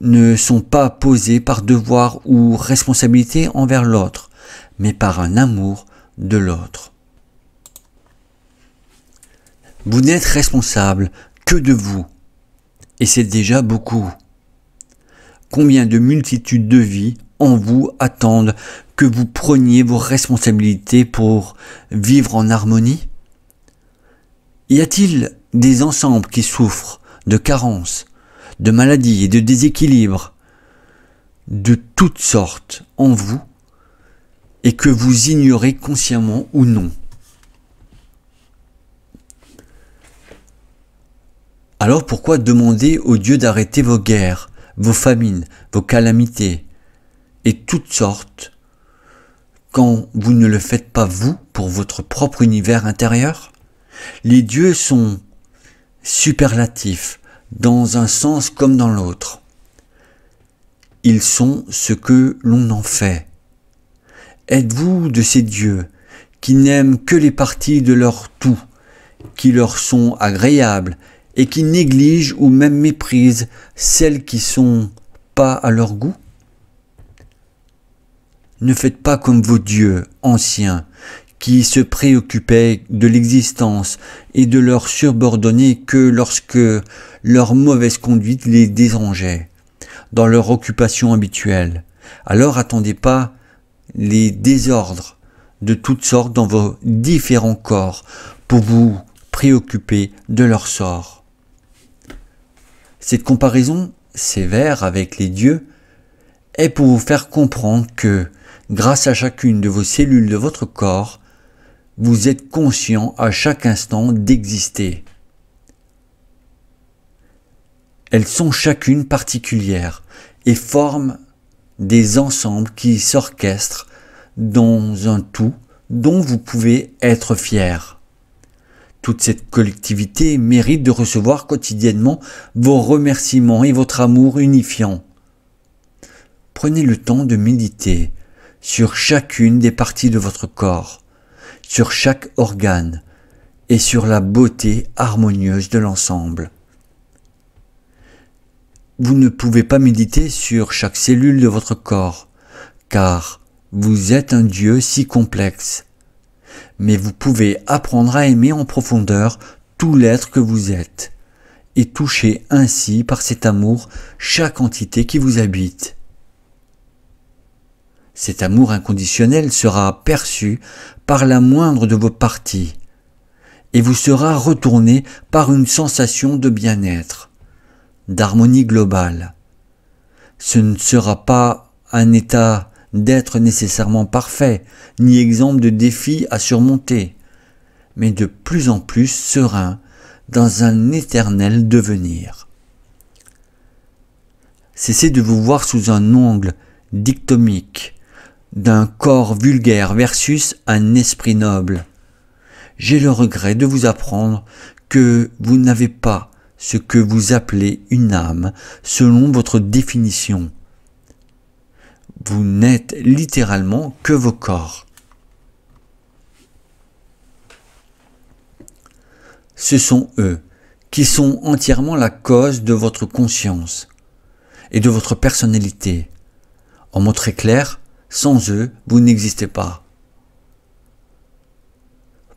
ne sont pas posés par devoir ou responsabilité envers l'autre, mais par un amour de l'autre. Vous n'êtes responsable que de vous, et c'est déjà beaucoup. Combien de multitudes de vies en vous attendent que vous preniez vos responsabilités pour vivre en harmonie Y a-t-il des ensembles qui souffrent de carences, de maladies et de déséquilibres de toutes sortes en vous et que vous ignorez consciemment ou non. Alors pourquoi demander au Dieu d'arrêter vos guerres, vos famines, vos calamités et toutes sortes quand vous ne le faites pas vous pour votre propre univers intérieur Les dieux sont superlatifs, dans un sens comme dans l'autre. Ils sont ce que l'on en fait. Êtes-vous de ces dieux qui n'aiment que les parties de leur tout, qui leur sont agréables, et qui négligent ou même méprisent celles qui sont pas à leur goût Ne faites pas comme vos dieux anciens, qui se préoccupaient de l'existence et de leur subordonnés que lorsque leur mauvaise conduite les dérangeait, dans leur occupation habituelle. Alors attendez pas les désordres de toutes sortes dans vos différents corps pour vous préoccuper de leur sort. Cette comparaison sévère avec les dieux est pour vous faire comprendre que, grâce à chacune de vos cellules de votre corps, vous êtes conscient à chaque instant d'exister. Elles sont chacune particulières et forment des ensembles qui s'orchestrent dans un tout dont vous pouvez être fier. Toute cette collectivité mérite de recevoir quotidiennement vos remerciements et votre amour unifiant. Prenez le temps de méditer sur chacune des parties de votre corps sur chaque organe et sur la beauté harmonieuse de l'ensemble. Vous ne pouvez pas méditer sur chaque cellule de votre corps, car vous êtes un Dieu si complexe. Mais vous pouvez apprendre à aimer en profondeur tout l'être que vous êtes, et toucher ainsi par cet amour chaque entité qui vous habite. Cet amour inconditionnel sera perçu par la moindre de vos parties et vous sera retourné par une sensation de bien-être, d'harmonie globale. Ce ne sera pas un état d'être nécessairement parfait, ni exemple de défis à surmonter, mais de plus en plus serein dans un éternel devenir. Cessez de vous voir sous un angle dictomique, d'un corps vulgaire versus un esprit noble. J'ai le regret de vous apprendre que vous n'avez pas ce que vous appelez une âme selon votre définition. Vous n'êtes littéralement que vos corps. Ce sont eux qui sont entièrement la cause de votre conscience et de votre personnalité. En mots très sans eux, vous n'existez pas.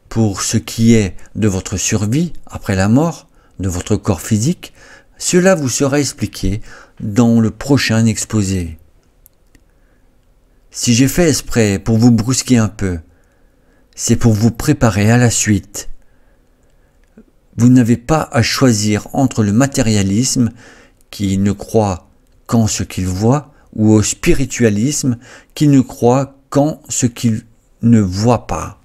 Pour ce qui est de votre survie après la mort, de votre corps physique, cela vous sera expliqué dans le prochain exposé. Si j'ai fait exprès pour vous brusquer un peu, c'est pour vous préparer à la suite. Vous n'avez pas à choisir entre le matérialisme, qui ne croit qu'en ce qu'il voit, ou au spiritualisme qui ne croit qu'en ce qu'il ne voit pas.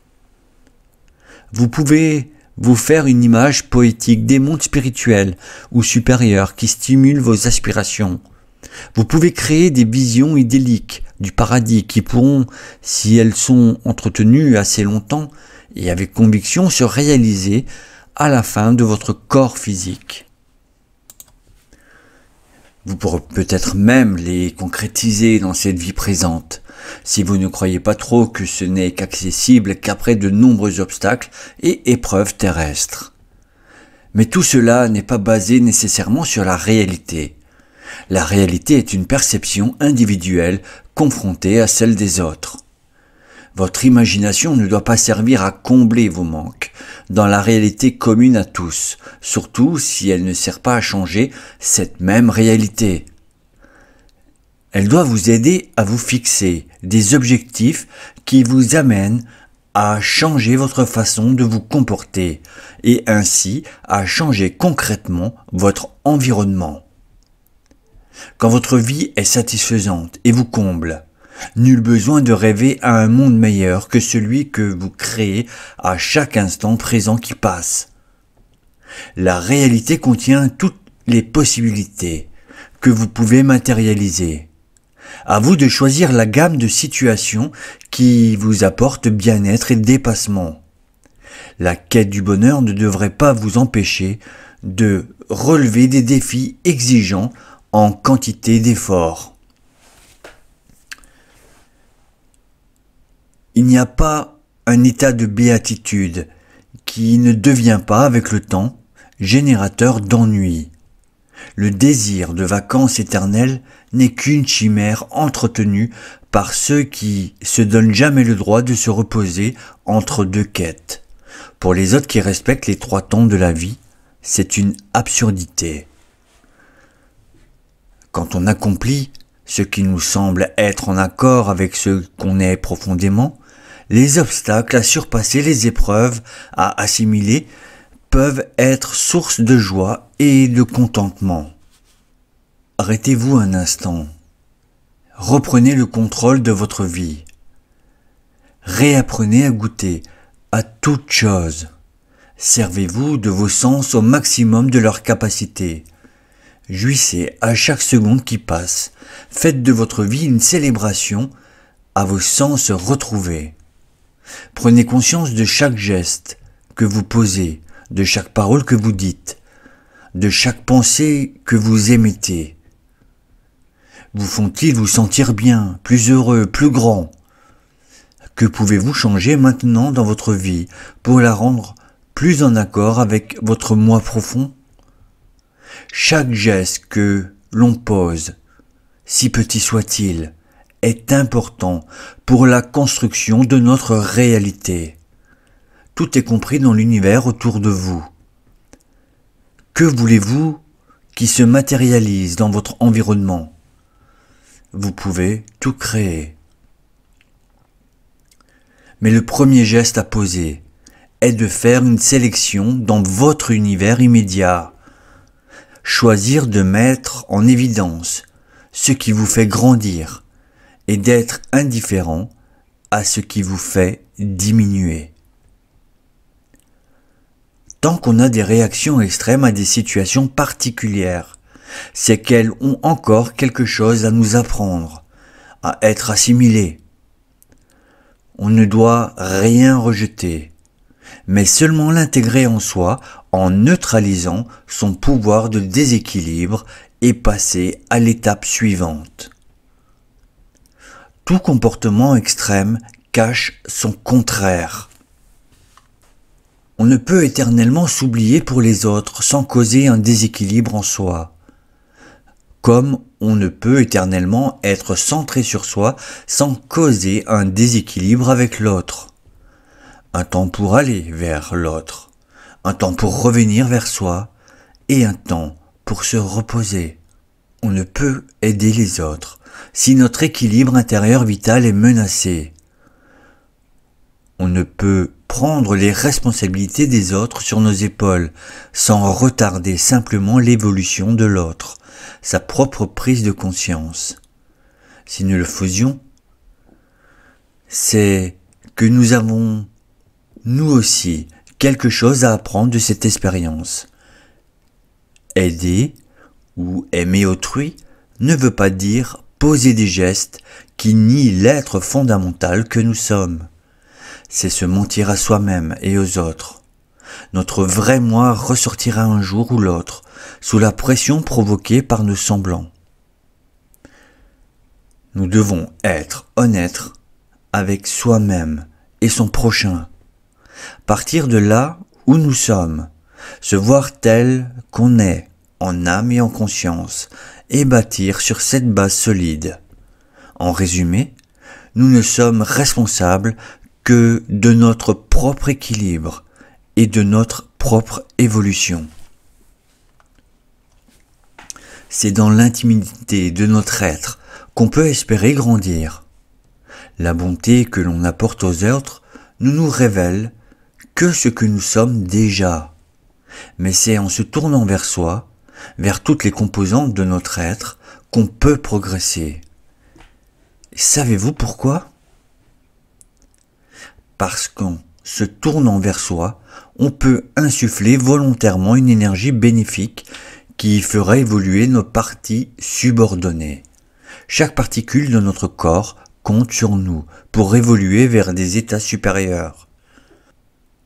Vous pouvez vous faire une image poétique des mondes spirituels ou supérieurs qui stimulent vos aspirations. Vous pouvez créer des visions idylliques du paradis qui pourront, si elles sont entretenues assez longtemps et avec conviction, se réaliser à la fin de votre corps physique. Vous pourrez peut-être même les concrétiser dans cette vie présente, si vous ne croyez pas trop que ce n'est qu'accessible qu'après de nombreux obstacles et épreuves terrestres. Mais tout cela n'est pas basé nécessairement sur la réalité. La réalité est une perception individuelle confrontée à celle des autres. Votre imagination ne doit pas servir à combler vos manques, dans la réalité commune à tous, surtout si elle ne sert pas à changer cette même réalité. Elle doit vous aider à vous fixer des objectifs qui vous amènent à changer votre façon de vous comporter et ainsi à changer concrètement votre environnement. Quand votre vie est satisfaisante et vous comble, Nul besoin de rêver à un monde meilleur que celui que vous créez à chaque instant présent qui passe. La réalité contient toutes les possibilités que vous pouvez matérialiser. À vous de choisir la gamme de situations qui vous apporte bien-être et dépassement. La quête du bonheur ne devrait pas vous empêcher de relever des défis exigeants en quantité d'efforts. Il n'y a pas un état de béatitude qui ne devient pas avec le temps générateur d'ennui. Le désir de vacances éternelles n'est qu'une chimère entretenue par ceux qui se donnent jamais le droit de se reposer entre deux quêtes. Pour les autres qui respectent les trois temps de la vie, c'est une absurdité. Quand on accomplit ce qui nous semble être en accord avec ce qu'on est profondément, les obstacles à surpasser, les épreuves à assimiler peuvent être source de joie et de contentement. Arrêtez-vous un instant. Reprenez le contrôle de votre vie. Réapprenez à goûter à toute chose. Servez-vous de vos sens au maximum de leur capacité. Jouissez à chaque seconde qui passe. Faites de votre vie une célébration à vos sens retrouvés. Prenez conscience de chaque geste que vous posez, de chaque parole que vous dites, de chaque pensée que vous émettez. Vous font-ils vous sentir bien, plus heureux, plus grand Que pouvez-vous changer maintenant dans votre vie pour la rendre plus en accord avec votre moi profond Chaque geste que l'on pose, si petit soit-il, est important pour la construction de notre réalité. Tout est compris dans l'univers autour de vous. Que voulez-vous qui se matérialise dans votre environnement Vous pouvez tout créer. Mais le premier geste à poser est de faire une sélection dans votre univers immédiat. Choisir de mettre en évidence ce qui vous fait grandir, et d'être indifférent à ce qui vous fait diminuer. Tant qu'on a des réactions extrêmes à des situations particulières, c'est qu'elles ont encore quelque chose à nous apprendre, à être assimilées. On ne doit rien rejeter, mais seulement l'intégrer en soi en neutralisant son pouvoir de déséquilibre et passer à l'étape suivante. Tout comportement extrême cache son contraire. On ne peut éternellement s'oublier pour les autres sans causer un déséquilibre en soi. Comme on ne peut éternellement être centré sur soi sans causer un déséquilibre avec l'autre. Un temps pour aller vers l'autre, un temps pour revenir vers soi et un temps pour se reposer. On ne peut aider les autres si notre équilibre intérieur vital est menacé. On ne peut prendre les responsabilités des autres sur nos épaules, sans retarder simplement l'évolution de l'autre, sa propre prise de conscience. Si nous le faisions, c'est que nous avons, nous aussi, quelque chose à apprendre de cette expérience. Aider ou aimer autrui ne veut pas dire poser des gestes qui nient l'être fondamental que nous sommes. C'est se mentir à soi-même et aux autres. Notre vrai moi ressortira un jour ou l'autre, sous la pression provoquée par nos semblants. Nous devons être honnêtes avec soi-même et son prochain. Partir de là où nous sommes, se voir tel qu'on est, en âme et en conscience, et bâtir sur cette base solide. En résumé, nous ne sommes responsables que de notre propre équilibre et de notre propre évolution. C'est dans l'intimité de notre être qu'on peut espérer grandir. La bonté que l'on apporte aux autres ne nous révèle que ce que nous sommes déjà. Mais c'est en se tournant vers soi vers toutes les composantes de notre être qu'on peut progresser. Savez-vous pourquoi Parce qu'en se tournant vers soi, on peut insuffler volontairement une énergie bénéfique qui fera évoluer nos parties subordonnées. Chaque particule de notre corps compte sur nous pour évoluer vers des états supérieurs.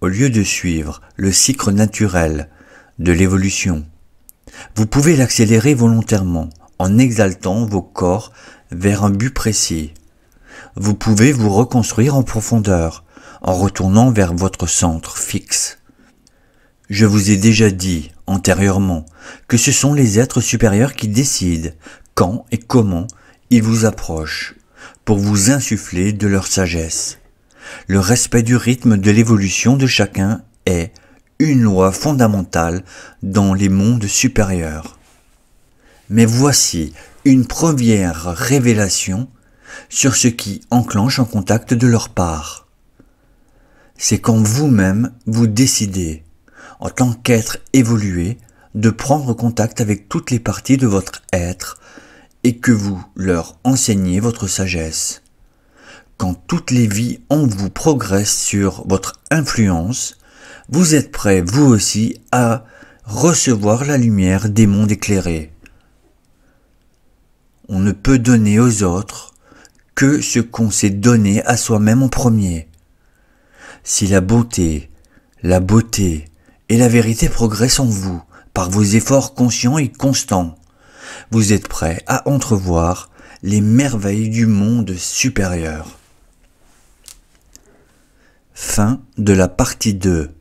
Au lieu de suivre le cycle naturel de l'évolution, vous pouvez l'accélérer volontairement en exaltant vos corps vers un but précis. Vous pouvez vous reconstruire en profondeur en retournant vers votre centre fixe. Je vous ai déjà dit antérieurement que ce sont les êtres supérieurs qui décident quand et comment ils vous approchent pour vous insuffler de leur sagesse. Le respect du rythme de l'évolution de chacun est une loi fondamentale dans les mondes supérieurs. Mais voici une première révélation sur ce qui enclenche un contact de leur part. C'est quand vous-même vous décidez, en tant qu'être évolué, de prendre contact avec toutes les parties de votre être et que vous leur enseignez votre sagesse. Quand toutes les vies en vous progressent sur votre influence, vous êtes prêts, vous aussi, à recevoir la lumière des mondes éclairés. On ne peut donner aux autres que ce qu'on s'est donné à soi-même en premier. Si la beauté, la beauté et la vérité progressent en vous par vos efforts conscients et constants, vous êtes prêts à entrevoir les merveilles du monde supérieur. Fin de la partie 2.